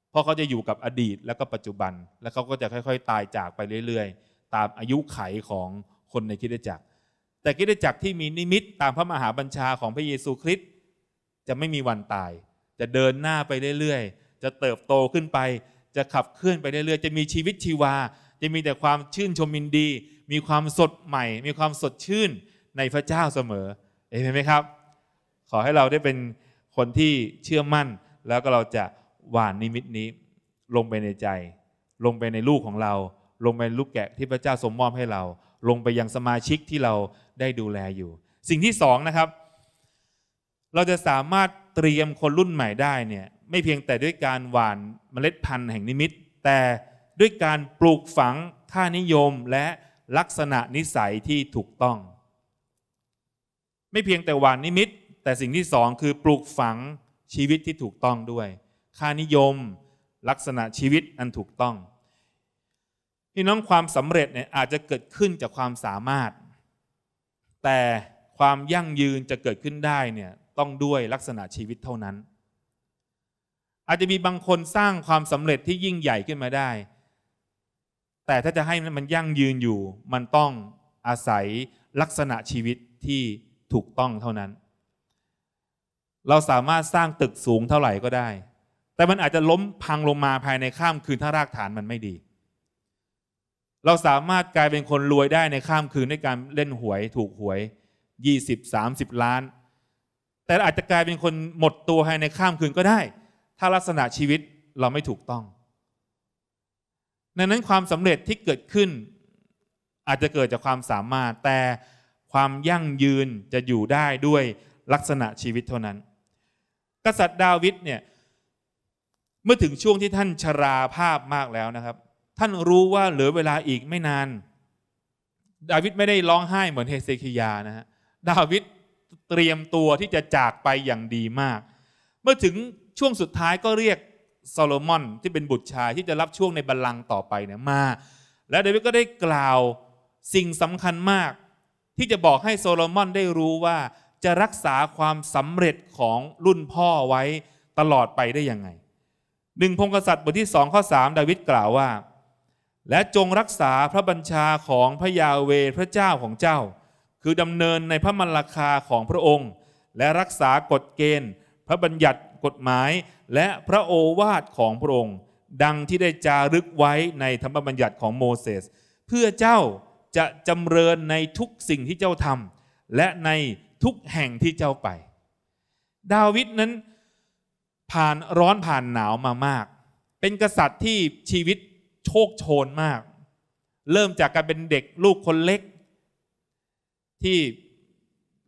เพราะเขาจะอยู่กับอดีตและก็ปัจจุบัน และเขาก็จะค่อยๆ ตายจากไปเรื่อย ๆ ตามอายุไขของคนในคิดจักร แต่คิดจักรที่มีนิมิตตามพระมหาบัญชาของพระเยซูคริสต์จะไม่มีวันตาย จะเดินหน้าไปเรื่อยๆ จะเติบโตขึ้นไป จะขับเคลื่อนไปเรื่อยๆจะมีชีวิตชีวาจะมีแต่ความชื่นชมยินดี มีความสดใหม่ มีความสดชื่นในพระเจ้าเสมอเห็นไหมครับขอให้เราได้เป็นคนที่เชื่อมั่นแล้วก็เราจะหวานนิมิตนี้ลงไปในใจ ลงไปในลูกของเรา ลงไปลูกแกะที่พระเจ้าสมมอบให้เรา ลงไปยังสมาชิกที่เราได้ดูแลอยู่ สิ่งที่สองนะครับ เราจะสามารถเตรียมคนรุ่นใหม่ได้เนี่ยไม่เพียงแต่ด้วยการหวานเมล็ดพันธุ์แห่งนิมิต แต่ด้วยการปลูกฝังค่านิยมและลักษณะนิสัยที่ถูกต้อง ไม่เพียงแต่หวานนิมิต แต่สิ่งที่สองคือปลูกฝังชีวิตที่ถูกต้องด้วยค่านิยมลักษณะชีวิตอันถูกต้องพี่น้องความสำเร็จเนี่ยอาจจะเกิดขึ้นจากความสามารถ แต่ความยั่งยืนจะเกิดขึ้นได้เนี่ยต้องด้วยลักษณะชีวิตเท่านั้น อาจจะมีบางคนสร้างความสำเร็จที่ยิ่งใหญ่ขึ้นมาได้ แต่ถ้าจะให้มันยั่งยืนอยู่ มันต้องอาศัยลักษณะชีวิตที่ถูกต้องเท่านั้น เราสามารถสร้างตึกสูงเท่าไหร่ก็ได้แต่มันอาจจะล้มพังลงมาภายในข้ามคืนถ้าราก ฐานมันไม่ดี เราสามารถกลายเป็นคนรวยได้ในข้ามคืน ด้วยการเล่นหวยถูกหวย20 30 ล้าน แต่อาจจะกลายเป็นคนหมดตัวภายในข้ามคืนก็ได้ ถ้าลักษณะชีวิตเราไม่ถูกต้องดังนั้นความสำเร็จที่เกิดขึ้นอาจจะเกิดจากความสามารถ แต่ความยั่งยืนจะอยู่ได้ด้วยลักษณะชีวิตเท่านั้น กษัตริย์ดาวิดเนี่ยเมื่อถึงช่วงที่ท่านชราภาพมากแล้วนะครับ ท่านรู้ว่าเหลือเวลาอีกไม่นาน ดาวิดไม่ได้ร้องไห้เหมือนเฮเซคิยานะฮะ ดาวิดเตรียมตัวที่จะจากไปอย่างดีมาก เมื่อถึงช่วงสุดท้ายก็เรียกโซโลมอนที่เป็นบุตรชายที่จะรับช่วงในบัลลังก์ต่อไปเนี่ยมา และดาวิดก็ได้กล่าวสิ่งสำคัญมาก ที่จะบอกให้โซโลมอนได้รู้ว่าจะรักษาความสำเร็จของรุ่นพ่อไว้ตลอดไปได้ยังไงหนึ่งพงศษัตริย์บทที่สองข้อสามดาวิดกล่าวว่า และจงรักษาพระบัญชาของพระยาเวพระเจ้าของเจ้า คือดำเนินในพระมรรคาของพระองค์ และรักษากฎเกณฑ์ พระบัญญัติกฎหมายและพระโอวาทของพระองค์ ดังที่ได้จารึกไว้ในธรรมบัญญัติของโมเสสเพื่อเจ้าจะจำเริญในทุกสิ่งที่เจ้าทำและในทุกแห่งที่เจ้าไป ดาวิดนั้นผ่านร้อนผ่านหนาวมามาก เป็นกษัตริย์ที่ชีวิตโชคโชนมาก เริ่มจากการเป็นเด็กลูกคนเล็ก ที่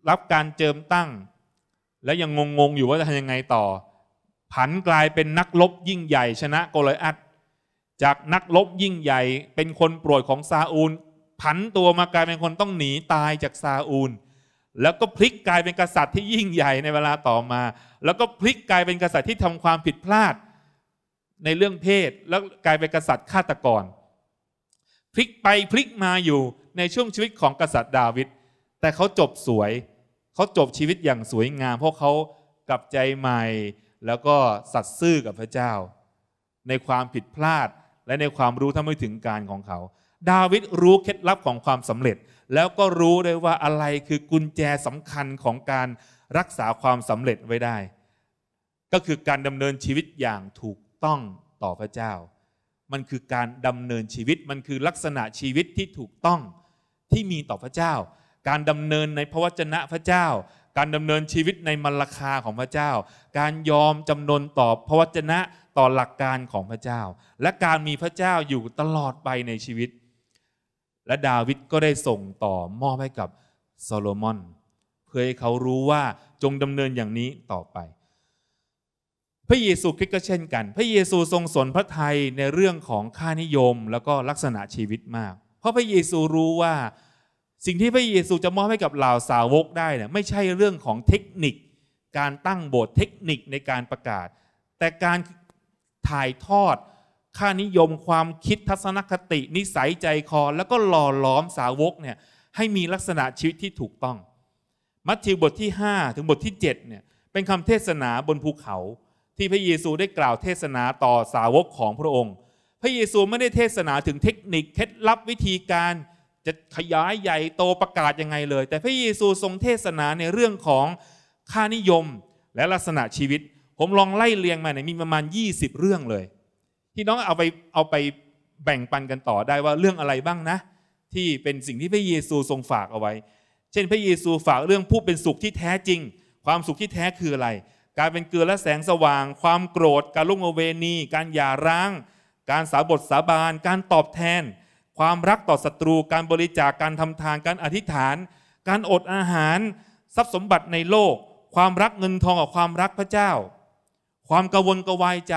รับการเจิมตั้ง แล้วยังงงๆอยู่ว่า จะทำยังไงต่อ ผันกลายเป็นนักรบยิ่งใหญ่ ชนะโกลอัตจากนักรบยิ่งใหญ่ เป็นคนโปรดของซาอูล ผันตัวมากลายเป็นคนต้องหนีตายจากซาอูลแล้วก็พลิกกลายเป็นกษัตริย์ที่ยิ่งใหญ่ในเวลาต่อมา แล้วก็พลิกกลายเป็นกษัตริย์ที่ทำความผิดพลาด ในเรื่องเพศ แล้วกลายเป็นกษัตริย์ฆาตกรพลิกไปพลิกมาอยู่ในช่วงชีวิตของกษัตริย์ดาวิด แต่เขาจบสวย เขาจบชีวิตอย่างสวยงาม เพราะเขากลับใจใหม่ แล้วก็สัตย์ซื่อกับพระเจ้า ในความผิดพลาดและในความรู้ทำไม่ถึงการของเขา ดาวิดรู้เคล็ดลับของความสำเร็จแล้วก็รู้ได้ว่าอะไรคือกุญแจสำคัญของการรักษาความสำเร็จไว้ได้ ก็คือการดำเนินชีวิตอย่างถูกต้องต่อพระเจ้า มันคือการดำเนินชีวิตมันคือลักษณะชีวิตที่ถูกต้องที่มีต่อพระเจ้า การดำเนินในพระวจนะพระเจ้า การดำเนินชีวิตในมรรคาของพระเจ้า การยอมจำนนต่อพระวจนะต่อหลักการของพระเจ้า และการมีพระเจ้าอยู่ตลอดไปในชีวิตและดาวิดก็ได้ส่งต่อมอบให้กับโซโลมอนเพื่อให้เขารู้ว่าจงดำเนินอย่างนี้ต่อไป พระเยซูคิดก็เช่นกัน พระเยซูทรงสนพระทัยในเรื่องของค่านิยมแล้วก็ลักษณะชีวิตมาก เพราะพระเยซูรู้ว่าสิ่งที่พระเยซูจะมอบให้กับเหล่าสาวกได้เนี่ยไม่ใช่เรื่องของเทคนิค การตั้งโบสถ์เทคนิคในการประกาศ แต่การถ่ายทอดค่านิยมความคิดทัศนคติ นิสัยใจคอแล้วก็หล่อหลอมสาวกเนี่ยให้มีลักษณะชีวิตที่ถูกต้อง มัทธิวบทที่ 5 ถึงบทที่ 7เนี่ยเป็นคำเทศนาบนภูเขา ที่พระเยซูได้กล่าวเทศนาต่อสาวกของพระองค์ พระเยซูไม่ได้เทศนาถึงเทคนิคเคล็ดลับวิธีการจะขยายใหญ่โตประกาศยังไงเลย แต่พระเยซูทรงเทศนาในเรื่องของค่านิยมและลักษณะชีวิต ผมลองไล่เรียงมาเนี่ยมีประมาณ 20 เรื่องเลยพี่น้องเอาไปเอาไปแบ่งปันกันต่อได้ว่าเรื่องอะไรบ้างนะ ที่เป็นสิ่งที่พระเยซูทรงฝากเอาไว้ เช่น พระเยซูฝากเรื่องผู้เป็นสุขที่แท้จริง ความสุขที่แท้คืออะไร การเป็นเกลือและแสงสว่าง ความโกรธ การลุ่งเวณีการหย่าร้าง การสาบทสาบาน การตอบแทน ความรักต่อศัตรูการบริจาคการทำทาน การอธิษฐาน การอดอาหารทรัพย์สมบัติในโลก ความรักเงินทองกับความรักพระเจ้า ความกังวลกวายใจ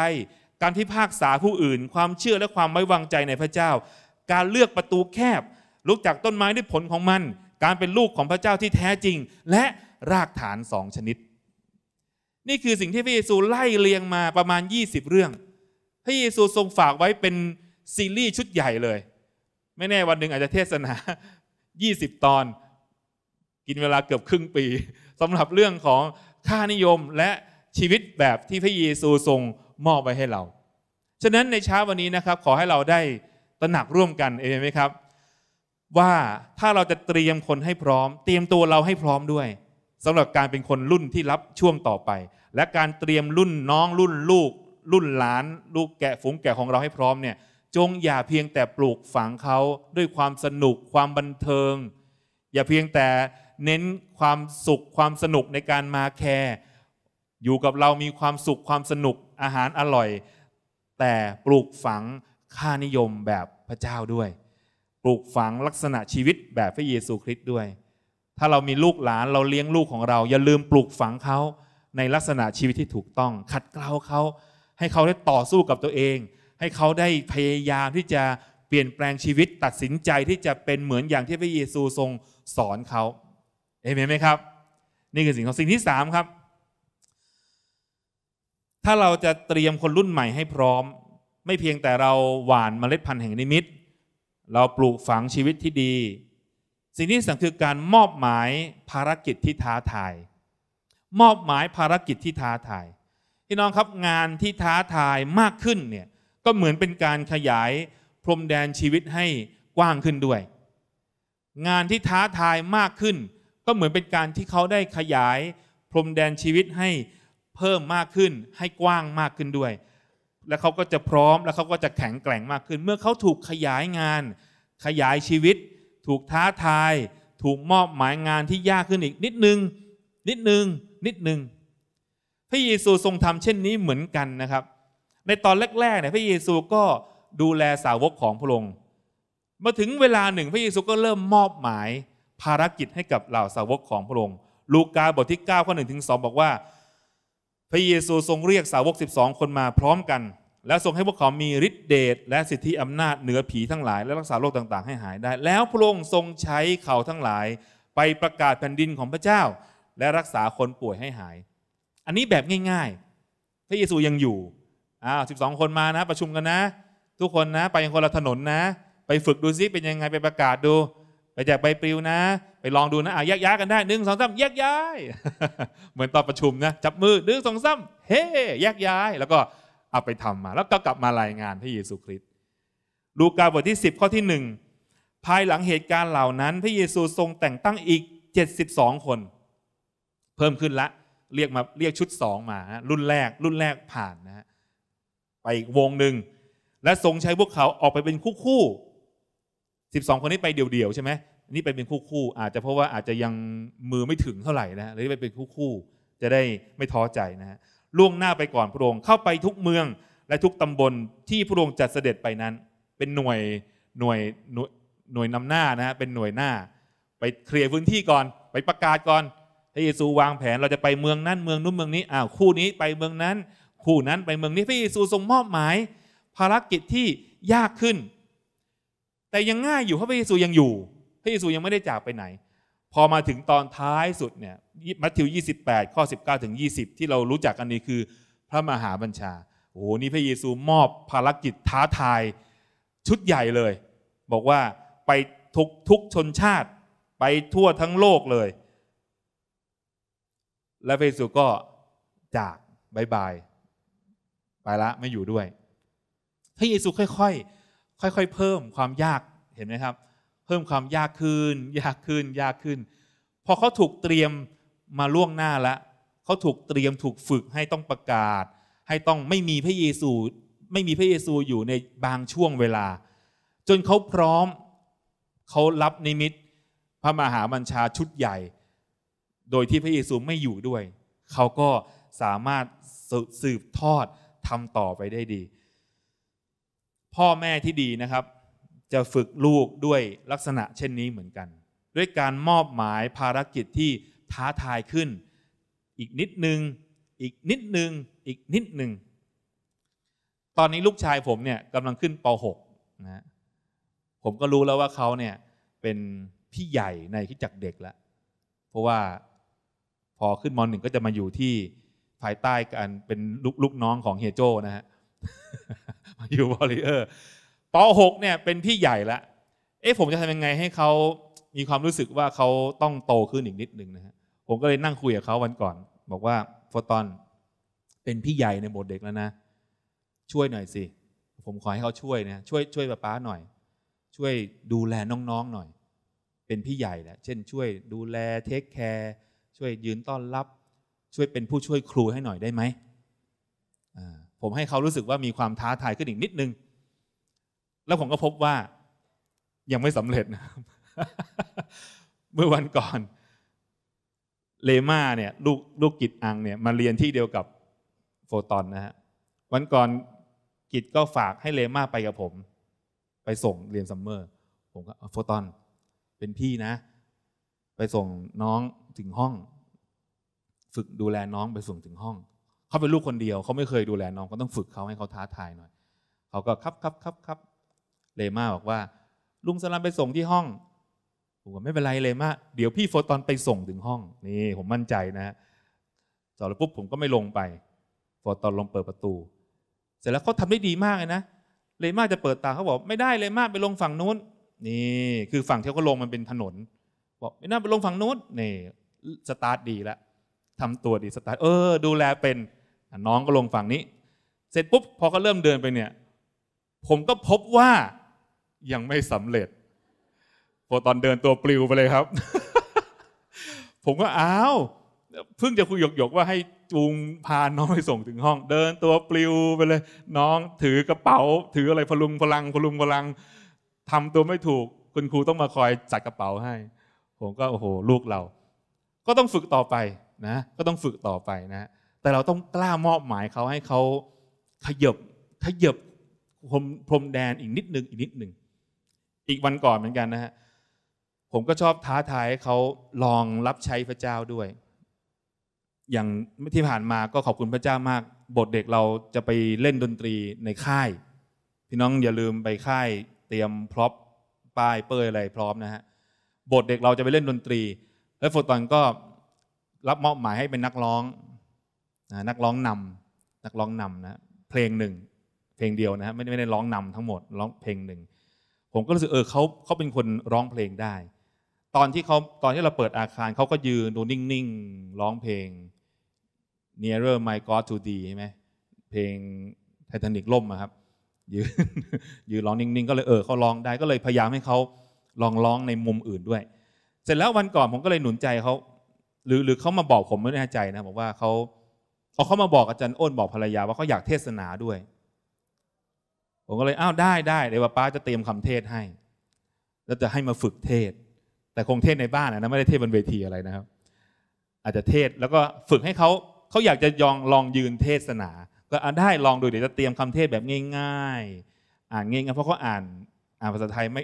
การพิพากษาผู้อื่น ความเชื่อและความไว้วางใจในพระเจ้า การเลือกประตูแคบลุกจากต้นไม้ด้วยผลของมัน การเป็นลูกของพระเจ้าที่แท้จริงและรากฐานสองชนิด นี่คือสิ่งที่พระเยซูไล่เลียงมาประมาณ 20 เรื่อง พระเยซูทรงฝากไว้เป็นซีรีส์ชุดใหญ่เลย ไม่แน่วันหนึ่งอาจจะเทศนา 20 ตอน กินเวลาเกือบครึ่งปีสำหรับเรื่องของค่านิยมและชีวิตแบบที่พระเยซูทรงมอบไว้ให้เรา ฉะนั้นในเช้าวันนี้นะครับ ขอให้เราได้ตระหนักร่วมกัน เอเมนไหมครับ ว่าถ้าเราจะเตรียมคนให้พร้อม เตรียมตัวเราให้พร้อมด้วย สำหรับการเป็นคนรุ่นที่รับช่วงต่อไป และการเตรียมรุ่นน้องรุ่นลูก รุ่นหลาน ลูกแกะฝูงแกะของเราให้พร้อมเนี่ย จงอย่าเพียงแต่ปลูกฝังเขาด้วยความสนุกความบันเทิง อย่าเพียงแต่เน้นความสุขความสนุกในการมาแคร์อยู่กับเรามีความสุขความสนุกอาหารอร่อย แต่ปลูกฝังค่านิยมแบบพระเจ้าด้วย ปลูกฝังลักษณะชีวิตแบบพระเยซูคริสต์ด้วย ถ้าเรามีลูกหลานเราเลี้ยงลูกของเราอย่าลืมปลูกฝังเขาในลักษณะชีวิตที่ถูกต้องขัดเกลาเขา ให้เขาได้ต่อสู้กับตัวเอง ให้เขาได้พยายามที่จะเปลี่ยนแปลงชีวิตตัดสินใจที่จะเป็นเหมือนอย่างที่พระเยซูทรงสอนเขาเอเมนไหมครับ นี่คือสิ่งของสิ่งที่สามครับถ้าเราจะเตรียมคนรุ่นใหม่ให้พร้อม ไม่เพียงแต่เราหว่านเมล็ดพันธุ์แห่งนิมิตเราปลูกฝังชีวิตที่ดี สิ่งที่สำคัญคือการมอบหมายภารกิจที่ท้าทายมอบหมายภารกิจที่ท้าทายพี่น้องครับงานที่ท้าทายมากขึ้นเนี่ยก็เหมือนเป็นการขยายพรมแดนชีวิตให้กว้างขึ้นด้วย งานที่ท้าทายมากขึ้น ก็เหมือนเป็นการที่เขาได้ขยาย พรมแดนชีวิตให้เพิ่มมากขึ้นให้กว้างมากขึ้นด้วย และเขาก็จะพร้อมและเขาก็จะแข็งแกร่งมากขึ้น เมื่อเขาถูกขยายงาน ขยายชีวิต ถูกท้าทาย ถูกมอบหมายงานที่ยากขึ้นอีกนิดนึงนิดนึงนิดนึงพระเยซูทรงทำเช่นนี้เหมือนกันนะครับ ในตอนแรกๆเนี่ยพระเยซูก็ดูแลสาวกของพระองค์มาถึงเวลาหนึ่งพระเยซูก็เริ่มมอบหมายภารกิจให้กับเหล่าสาวกของพระองค์ลูกาบทที่9ข้อ1ถึง2บอกว่าพระเยซูทรงเรียกสาวก12 คนมาพร้อมกัน และทรงให้พวกเขามีฤทธิเดชและสิทธิอำนาจเหนือผีทั้งหลาย และรักษาโรคต่างๆ ให้หายได้ แล้วพระองค์ทรงใช้เขาทั้งหลาย ไปประกาศแผ่นดินของพระเจ้า และรักษาคนป่วยให้หาย อันนี้แบบง่าย ๆพระเยซูยังอยู่อ้าวสิคนมานะ ประชุมกันนะ ทุกคนนะ ไปยังคนละถนนนะ ไปฝึกดูซิเป็นยังไงไปประกาศดูไปแจกใบปลิวนะไปลองดูนะอ่ะแยกย้ายกันได้หนึ่งสองสามแยกย้ายเหมือนตอนประชุมนะจับมือหนึ่งสองสามเฮ้แยกย้าย แล้วก็เอาไปทำมาแล้วก็กลับมารายงานพระเยซูคริสต์ลูกาบทที่ 10 ข้อที่หนึ่งภายหลังเหตุการณ์เหล่านั้นพระเยซูทรงแต่งตั้งอีก 72 คน เพิ่มขึ้นละเรียกมาเรียกชุดสองมาฮะรุ่นแรก รุ่นแรกผ่านนะฮะไปอีกวงหนึ่ง และทรงใช้พวกเขาออกไปเป็นคู่คู่องคนนี้ไปเดี่ยวๆใช่ไหมนี่ไปเป็นคู่คู่อาจจะเพราะว่าอาจจะยังมือไม่ถึงเท่าไหร่นะเลยไปเป็นคู่คู่จะได้ไม่ท้อใจนะฮะล่วงหน้าไปก่อนพระองค์เข้าไปทุกเมืองและทุกตำบลที่พระองค์จัดเสด็จไปนั้น เป็นหน่วยหน่วยหน่วยหน่วยนำหน้านะฮะเป็นหน่วยหน้า ไปเคลียร์พื้นที่ก่อน ไปประกาศก่อน พระเยซูวางแผนเราจะไปเมืองนั้นเมืองนู้นเมืองนี้อ้าวคู่นี้ไปเมืองนั้น คู่นั้นไปเมืองนี้พระเยซูทรงมอบหมายภารกิจที่ยากขึ้น แต่ยังง่ายอยู่เพราะพระเยซูยังอยู่พระเยซูยังไม่ได้จากไปไหน พอมาถึงตอนท้ายสุดเนี่ยมัทธิว 28 ข้อ 19ถึง20 ที่เรารู้จักกันนี้คือพระมหาบัญชาโอ้โหนี่พระเยซูมอบภารกิจท้าทายชุดใหญ่เลย บอกว่าไปทุกทุกชนชาติไปทั่วทั้งโลกเลย และพระเยซูก็จากบายบาย ไปละไม่อยู่ด้วย พระเยซูค่อยๆ ค่อยๆ เพิ่มความยากเห็นไหมครับเพิ่มความยากขึ้นยากขึ้นยากขึ้น พอเขาถูกเตรียมมาล่วงหน้าแล้วเขาถูกเตรียมถูกฝึกให้ต้องประกาศ ให้ต้องไม่มีพระเยซูไม่มีพระเยซูอยู่ในบางช่วงเวลา จนเขาพร้อมเขารับนิมิต พระมหาบัญชาชุดใหญ่ โดยที่พระเยซูไม่อยู่ด้วย เขาก็สามารถสืบทอดทำต่อไปได้ดี พ่อแม่ที่ดีนะครับจะฝึกลูกด้วยลักษณะเช่นนี้เหมือนกัน ด้วยการมอบหมายภารกิจที่ท้าทายขึ้น อีกนิด นึง อีกนิด นึงอีกนิดนึง ตอนนี้ลูกชายผมเนี่ยกำลังขึ้นป .6 นะผมก็รู้แล้วว่าเขาเนี่ยเป็นพี่ใหญ่ในคิดจัก เด็กแล้วเพราะว่าพอขึ้นมอนหนึ่งก็จะมาอยู่ที่ภายใต้การเป็นลูกลูกน้องของเฮโจนะฮะมาอยู่บอลเลเอร์ป .6 เนี่ยเป็นพี่ใหญ่ละเอ๊ะผมจะทำยังไงให้เขามีความรู้สึกว่าเขาต้องโตขึ้นอีกนิดหนึ่งนะฮะผมก็เลยนั่งคุยกับเขาวันก่อน บอกว่าโฟตอนเป็นพี่ใหญ่ในบทเด็กแล้วนะช่วยหน่อยสิผมขอให้เขาช่วยนะช่วยช่วยป้าป้าหน่อย ช่วยดูแลน้องๆหน่อย เป็นพี่ใหญ่แหละเช่นช่วยดูแลเทคแคร์ช่วยยืนต้อนรับ ช่วยเป็นผู้ช่วยครูให้หน่อยได้ไหมผมให้เขารู้สึกว่ามีความท้าทายขึ้นอีกนิดนึงแล้วผมก็พบว่ายังไม่สำเร็จนะครับเมื่อวันก่อน เลมาเนี่ย ลูกลูกกิจอังเนี่ยมาเรียนที่เดียวกับโฟตอนนะฮะวันก่อน กิจก็ฝากให้เลมาไปกับผม ไปส่งเรียนซัมเมอร์ ผมก็โฟตอน เป็นพี่นะ ไปส่งน้องถึงห้อง ฝึกดูแลน้องไปส่งถึงห้องเขาเป็นลูกคนเดียวเขาไม่เคยดูแลน้องก็ต้องฝึกเขาให้เขาท้าทายหน่อยเขาก็ครับครับครับครับเลมาบอกว่า ลุงสลัมไปส่งที่ห้อง ผมว่าไม่เป็นไรเลยมาเดี๋ยวพี่โฟตอนไปส่งถึงห้องนี่ผมมั่นใจนะจอดแล้วปุ๊บ ผมก็ไม่ลงไปโฟตอนลงเปิดประตู เสร็จแล้วเขาทาได้ดีมากเลยนะเลมาจะเปิดตาเขาบอกไม่ได้เลมาไปลงฝั่งนู้นนี่ คือฝั่งที่เขาลงมันเป็นถนน บอกไม่น่าไปลงฝั่งนู้นนี่สตาร์ทดีแล้วทำตัวดีสตาร์ทเออดูแลเป็น น้องก็ลงฝั่งนี้ เสร็จปุ๊บ พอก็เริ่มเดินไปเนี่ยผมก็พบว่ายังไม่สำเร็จโฟตอนเดินตัวปลิวไปเลยครับ ผมก็อ้าวเพิ่งจะคุยหยกๆ ว่าให้จูงพาน้องไปส่งถึงห้องเดินตัวปลิวไปเลย น้องถือกระเป๋า ถืออะไรพลุงพลังพลุงพลัง ทำตัวไม่ถูก คุณครูต้องมาคอย จัดกระเป๋าให้ ผมก็โอ้โหลูกเรา ก็ต้องฝึกต่อไปนะ ก็ต้องฝึกต่อไปนะ แต่เราต้องกล้ามอบหมายเขาให้เขาขยบขยบพรมแดนอีกนิดนึงอีกนิดหนึ่งอีกวันก่อนเหมือนกันนะฮะผมก็ชอบท้าทายเขาลองรับใช้พระเจ้าด้วย อย่างที่ผ่านมาก็ขอบคุณพระเจ้ามาก บทเด็กเราจะไปเล่นดนตรีในค่าย พี่น้องอย่าลืมไปค่ายเตรียมพร็อพป้ายเปยยอะไรพร้อมนะฮะบทเด็กเราจะไปเล่นดนตรีแล้วโฟตอนก็รับมอบหมายให้เป็นนักร้องนักร้องนำ นักร้องนำนะเพลงหนึ่งเพลงเดียวนะฮะไม่ได้ร้องนำทั้งหมดร้องเพลงหนึ่งผมก็รู้สึกเออเขาเขาเป็นคนร้องเพลงได้ ตอนที่เขาตอนที่เราเปิดอาคารเขาก็ยืนดูนิ่งๆร้องเพลง Nearer My God to Thee ใช่ไหมเพลงไททานิกล่มอะครับยืนยืนร้องนิ่งๆ ก็เลยเออเขาร้องได้ก็เลยพยายามให้เขาลองร้องในมุมอื่นด้วย เสร็จแล้ววันก่อนผมก็เลยหนุนใจเขาหรือหรือเขามาบอกผมไม่แน่ใจนะบอกว่าเขาเอาเขามาบอกอาจารย์อ้นบอกภรรยาว่าเขาอยากเทศนาด้วยผมก็เลยอ้าวได้ได้เดี๋ยวป้าจะเตรียมคำเทศให้ แล้วจะให้มาฝึกเทศแต่คงเทศในบ้านนะไม่ได้เทศบนเวทีอะไรนะครับ อาจจะเทศแล้วก็ฝึกให้เขาเขาอยากจะยองลองยืนเทศนา ก็ได้ลองดูเดี๋ยวจะเตรียมคำเทศแบบง่าย ๆ อ่านง่ายๆเพราะเขาอ่านอ่านภาษาไทยไม่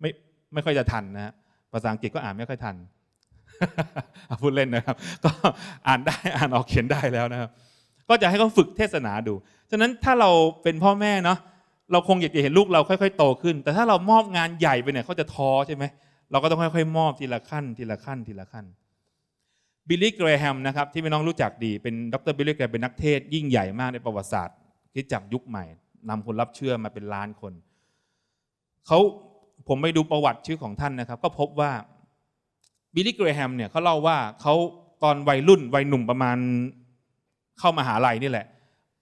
ไม่ไม่ค่อยจะทันนะภาษาอังกฤษก็อ่านไม่ค่อยทันพูดเล่นนะครับก็อ่านได้อ่านออกเขียนได้แล้วนะครับ ก็จะให้เขาฝึกเทศนาดูฉะนั้นถ้าเราเป็นพ่อแม่เนาะเราคงอยากจะเห็นลูกเราค่อยๆ โตขึ้น แต่ถ้าเรามอบงานใหญ่ไปเนี่ยเขาจะท้อใช่ไหม เราก็ต้องค่อยๆ มอบทีละขั้น ทีละขั้นทีละขั้น บิลลี่เกรแฮมนะครับที่พี่น้องรู้จักดีเป็นดรบิลลี่เกรเป็นนักเทศ ยิ่งใหญ่มากในประวัติศาสตร์คิดจักยุคใหม่ นำคนรับเชื่อมาเป็นล้านคนเขาผมไปดูประวัติชื่อของท่านนะครับ ก็พบว่าบิลลี่เกรแฮมเนี่ยเขาเล่าว่าเขาตอนวัยรุ่นวัยหนุ่มประมาณเข้ามาหาลัยนี่แหละ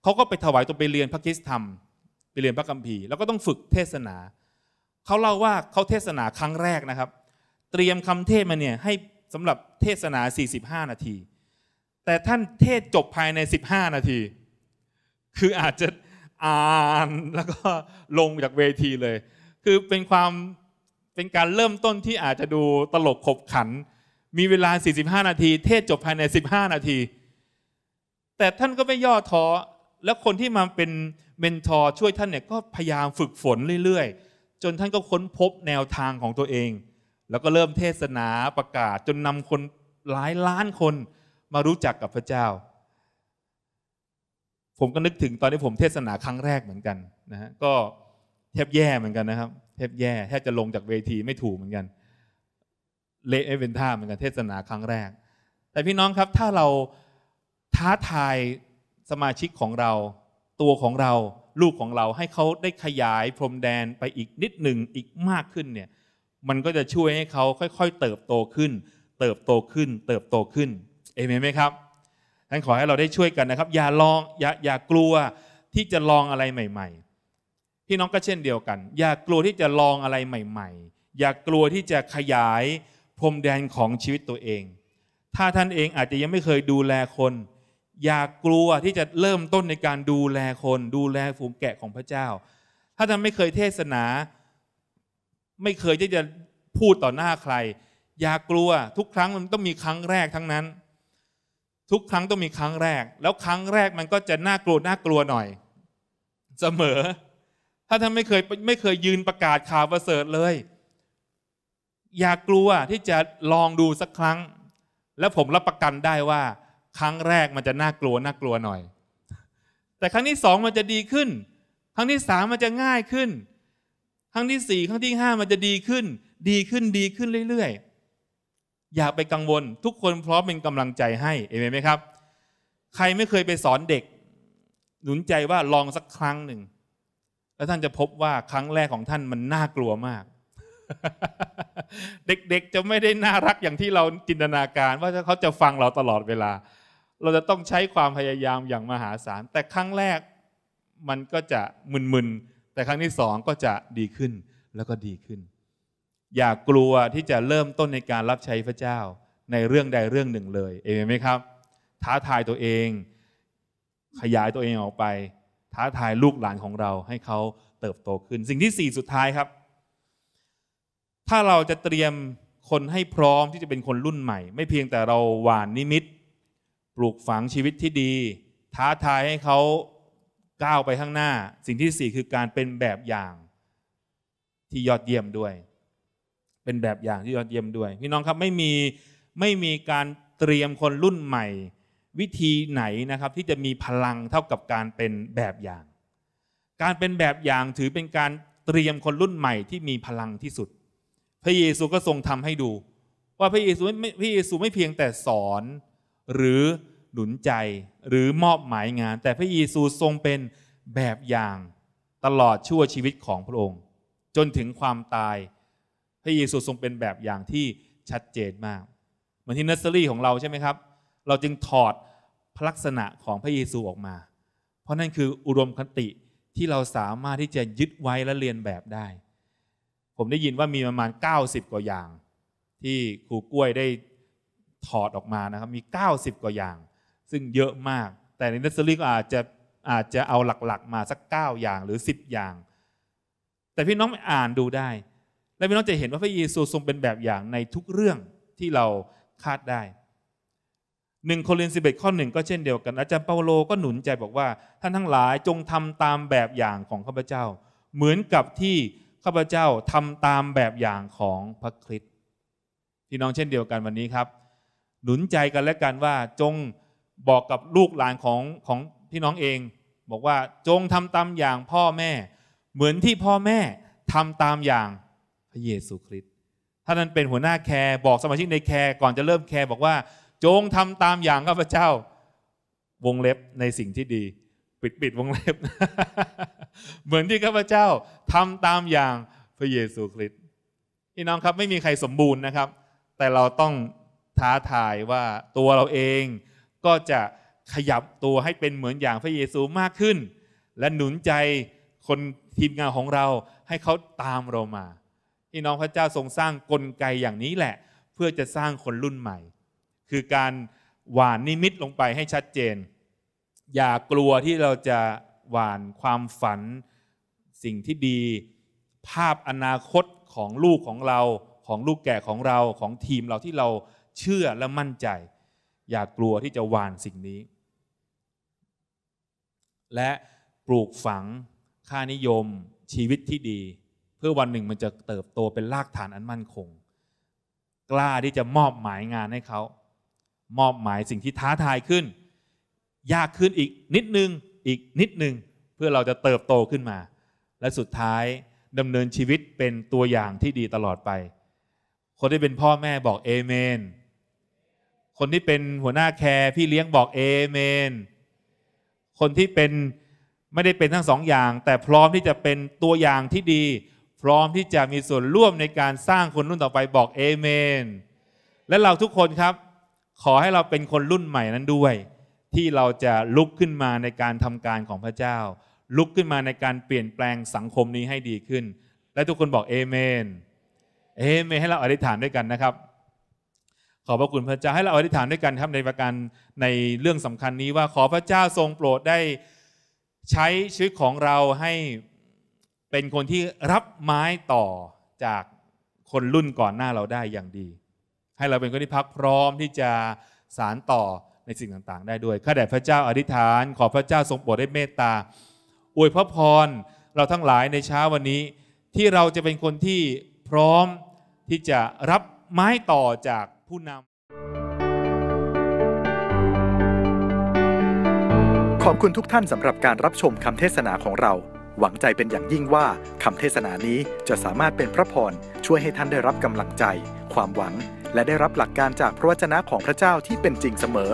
เขาก็ไปถวายตัวไปเรียนพระคิสธรรมไปเรียนพระคัมภีร์แล้วก็ต้องฝึกเทศนา เขาเล่าว่าเขาเทศนาครั้งแรกนะครับ เตรียมคำเทศมาเนี่ยให้สำหรับเทศนา 45 นาที แต่ท่านเทศจบภายใน 15 นาที คืออาจจะอ่านแล้วก็ลงจากเวทีเลย คือเป็นความเป็นการเริ่มต้นที่อาจจะดูตลกขบขัน มีเวลา 45 นาที เทศจบภายใน 15 นาที แต่ท่านก็ไม่ย่อท้อแล้วคนที่มาเป็นเมนทอร์ช่วยท่านเนี่ยก็พยายามฝึกฝนเรื่อยๆ จนท่านก็ค้นพบแนวทางของตัวเอง แล้วก็เริ่มเทศนาประกาศ จนนำคนหลายล้านคนมารู้จักกับพระเจ้า ผมก็นึกถึงตอนที่ผมเทศนาครั้งแรกเหมือนกันนะฮะก็แทบแย่เหมือนกันนะครับแทบแย่แทบจะลงจากเวทีไม่ถูกเหมือนกันเละไม่เป็นท่าเหมือนกันเทศนาครั้งแรก แต่พี่น้องครับถ้าเราท้าทายสมาชิกของเราตัวของเราลูกของเราให้เขาได้ขยายพรมแดนไปอีกนิดหนึ่งอีกมากขึ้นเนี่ยมันก็จะช่วยให้เขาค่อยๆ เติบโตขึ้น เติบโตขึ้น เติบโตขึ้นเอเมนไหมครับท่านขอให้เราได้ช่วยกันนะครับอย่าลองอย่าอย่ากลัวที่จะลองอะไรใหม่ๆพี่น้องก็เช่นเดียวกัน อย่ากลัวที่จะลองอะไรใหม่ ๆ อย่ากลัวที่จะขยายพรมแดนของชีวิตตัวเอง ถ้าท่านเองอาจจะยังไม่เคยดูแลคนอย่ากลัวที่จะเริ่มต้นในการดูแลคน ดูแลฝูงแกะของพระเจ้า ถ้าท่านไม่เคยเทศนา ไม่เคยที่จะพูดต่อหน้าใคร อย่ากลัวทุกครั้งมันต้องมีครั้งแรกทั้งนั้น ทุกครั้งต้องมีครั้งแรก แล้วครั้งแรกมันก็จะน่ากลัวน่ากลัวหน่อย เสมอ ถ้าท่านไม่เคยไม่เคยยืนประกาศข่าวประเสริฐเลย อย่ากลัวที่จะลองดูสักครั้ง และผมรับประกันได้ว่าครั้งแรกมันจะน่ากลัวน่ากลัวหน่อย แต่ครั้งที่สองมันจะดีขึ้น ครั้งที่สามมันจะง่ายขึ้น ครั้งที่สี่ครั้งที่ห้ามันจะดีขึ้น ดีขึ้นดีขึ้นเรื่อย ๆ อย่าไปกังวลทุกคนพร้อมเป็นกำลังใจให้ เอเมนไหมครับ ใครไม่เคยไปสอนเด็ก หนุนใจว่าลองสักครั้งหนึ่ง แล้วท่านจะพบว่าครั้งแรกของท่านมันน่ากลัวมาก เด็กๆจะไม่ได้น่ารักอย่างที่เราจินตนาการ ว่าเขาจะฟังเราตลอดเวลาเราจะต้องใช้ความพยายามอย่างมหาศาลแต่ครั้งแรกมันก็จะมึนๆแต่ครั้งที่สองก็จะดีขึ้นแล้วก็ดีขึ้นอย่ากลัวที่จะเริ่มต้นในการรับใช้พระเจ้าในเรื่องใดเรื่องหนึ่งเลยเองนไหมครับท้าทายตัวเอง ขยายตัวเองออกไป ท้าทายลูกหลานของเราให้เขาเติบโตขึ้น สิ่งที่สี่สุดท้ายครับ ถ้าเราจะเตรียมคนให้พร้อมที่จะเป็นคนรุ่นใหม่ ไม่เพียงแต่เราหวานนิมิตปลูกฝังชีวิตที่ดี ท้าทายให้เขาก้าวไปข้างหน้า สิ่งที่สี่คือการเป็นแบบอย่างที่ยอดเยี่ยมด้วย เป็นแบบอย่างที่ยอดเยี่ยมด้วยพี่น้องครับไม่มีไม่มีการเตรียมคนรุ่นใหม่ วิธีไหนนะครับ ที่จะมีพลังเท่ากับการเป็นแบบอย่าง การเป็นแบบอย่างถือเป็นการเตรียมคนรุ่นใหม่ ที่มีพลังที่สุด พระเยซูก็ทรงทำให้ดู ว่าพระเยซูไม่พระเยซูไม่เพียงแต่สอนหรือหนุนใจหรือมอบหมายงาน แต่พระเยซูทรงเป็นแบบอย่างตลอดชั่วชีวิตของพระองค์ จนถึงความตาย พระเยซูทรงเป็นแบบอย่างที่ชัดเจนมากเหมือนที่เนสเซอรี่ของเราใช่ไหมครับ เราจึงถอดพลักษณะของพระเยซูออกมา เพราะ นั่น คือ อุดมคติที่เราสามารถที่จะยึดไว้และเรียนแบบได้ ผมได้ยินว่ามีประมาณ 90 กว่าอย่าง ที่ครูกล้วยได้ถอดออกมานะครับมี 90 กว่าอย่าง ซึ่งเยอะมาก แต่ในเนสซอรี่ก็อาจจะอาจจะเอาหลักๆ มาสัก 9 อย่างหรือ 10 อย่าง แต่พี่น้องอ่านดูได้ และพี่น้องจะเห็นว่าพระเยซูทรงเป็นแบบอย่างในทุกเรื่องที่เราคาดได้หนึ่งโครินธ์สิบเอ็ดข้อหนึ่งก็เช่นเดียวกัน อาจารย์เปาโลก็หนุนใจบอกว่า ท่านทั้งหลายจงทำตามแบบอย่างของข้าพเจ้า เหมือนกับที่ข้าพเจ้าทำตามแบบอย่างของพระคริสต์พี่น้องเช่นเดียวกันวันนี้ครับหนุนใจกันและกันว่าจงบอกกับลูกหลานของของพี่น้องเอง บอกว่า จงทำตามอย่างพ่อแม่ เหมือนที่พ่อแม่ทำตามอย่างพระเยซูคริสต์ท่านั้นเป็นหัวหน้าแคร์บอกสมาชิกในแคร์ก่อนจะเริ่มแคร์บอกว่า จงทำตามอย่างข้าพเจ้าวงเล็บในสิ่งที่ดี ปิดปิดวงเล็บ เหมือนที่ข้าพเจ้าทำตามอย่างพระเยซูคริสต์พี่น้องครับไม่มีใครสมบูรณ์นะครับ แต่เราต้องท้าทายว่าตัวเราเองก็จะขยับตัวให้เป็นเหมือนอย่างพระเยซูมากขึ้น และหนุนใจคนทีมงานของเราให้เขาตามเรามาพี่น้องพระเจ้าทรงสร้างกลไกอย่างนี้แหละ เพื่อจะสร้างคนรุ่นใหม่ คือการหวานนิมิตลงไปให้ชัดเจน อย่ากลัวที่เราจะหวานความฝันสิ่งที่ดี ภาพอนาคตของลูกของเราของลูกแก่ของเราของทีมเราที่เราเชื่อและมั่นใจอย่ากกลัวที่จะวานสิ่งนี้ และปลูกฝังค่านิยมชีวิตที่ดี เพื่อวันหนึ่งมันจะเติบโตเป็นรากฐานอันมั่นคง กล้าที่จะมอบหมายงานให้เขา มอบหมายสิ่งที่ท้าทายขึ้น ยากขึ้นอีกนิดนึง อีกนิดนึง เพื่อเราจะเติบโตขึ้นมา และสุดท้ายดำเนินชีวิตเป็นตัวอย่างที่ดีตลอดไปคนที่เป็นพ่อแม่บอกเอเมนคนที่เป็นหัวหน้าแคร์พี่เลี้ยงบอกเอเมนคนที่เป็นไม่ได้เป็นทั้งสองอย่าง แต่พร้อมที่จะเป็นตัวอย่างที่ดี พร้อมที่จะมีส่วนร่วมในการสร้างคนรุ่นต่อไปบอกเอเมนและเราทุกคนครับขอให้เราเป็นคนรุ่นใหม่นั้นด้วย ที่เราจะลุกขึ้นมาในการทำการของพระเจ้า ลุกขึ้นมาในการเปลี่ยนแปลงสังคมนี้ให้ดีขึ้น และทุกคนบอกเอเมนเอเมนให้เราอธิษฐานด้วยกันนะครับขอพระคุณพระเจ้าให้เราอธิษฐานด้วยกันครับในประการในเรื่องสำคัญนี้ว่าขอพระเจ้าทรงโปรดได้ใช้ชีวิตของเราให้เป็นคนที่รับไม้ต่อจากคนรุ่นก่อนหน้าเราได้อย่างดี ให้เราเป็นคนที่พักพร้อมที่จะสารต่อในสิ่งต่าง ๆ ได้ด้วยข้าแต่พระเจ้าอธิษฐาน ขอพระเจ้าทรงโปรดได้เมตตาอวยพระพรเราทั้งหลายในเช้าวันนี้ ที่เราจะเป็นคนที่พร้อมที่จะรับไม้ต่อจากผู้นำขอบคุณทุกท่านสำหรับการรับชมคำเทศนาของเรา หวังใจเป็นอย่างยิ่งว่าคำเทศนานี้จะสามารถเป็นพระพร ช่วยให้ท่านได้รับกำลังใจ ความหวัง และได้รับหลักการจากพระวจนะของพระเจ้าที่เป็นจริงเสมอ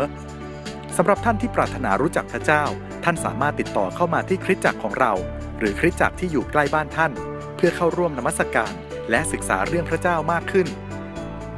สำหรับท่านที่ปรารถนารู้จักพระเจ้า ท่านสามารถติดต่อเข้ามาที่คริสตจักรของเรา หรือคริสตจักรที่อยู่ใกล้บ้านท่าน เพื่อเข้าร่วมนมัสกการและศึกษาเรื่องพระเจ้ามากขึ้น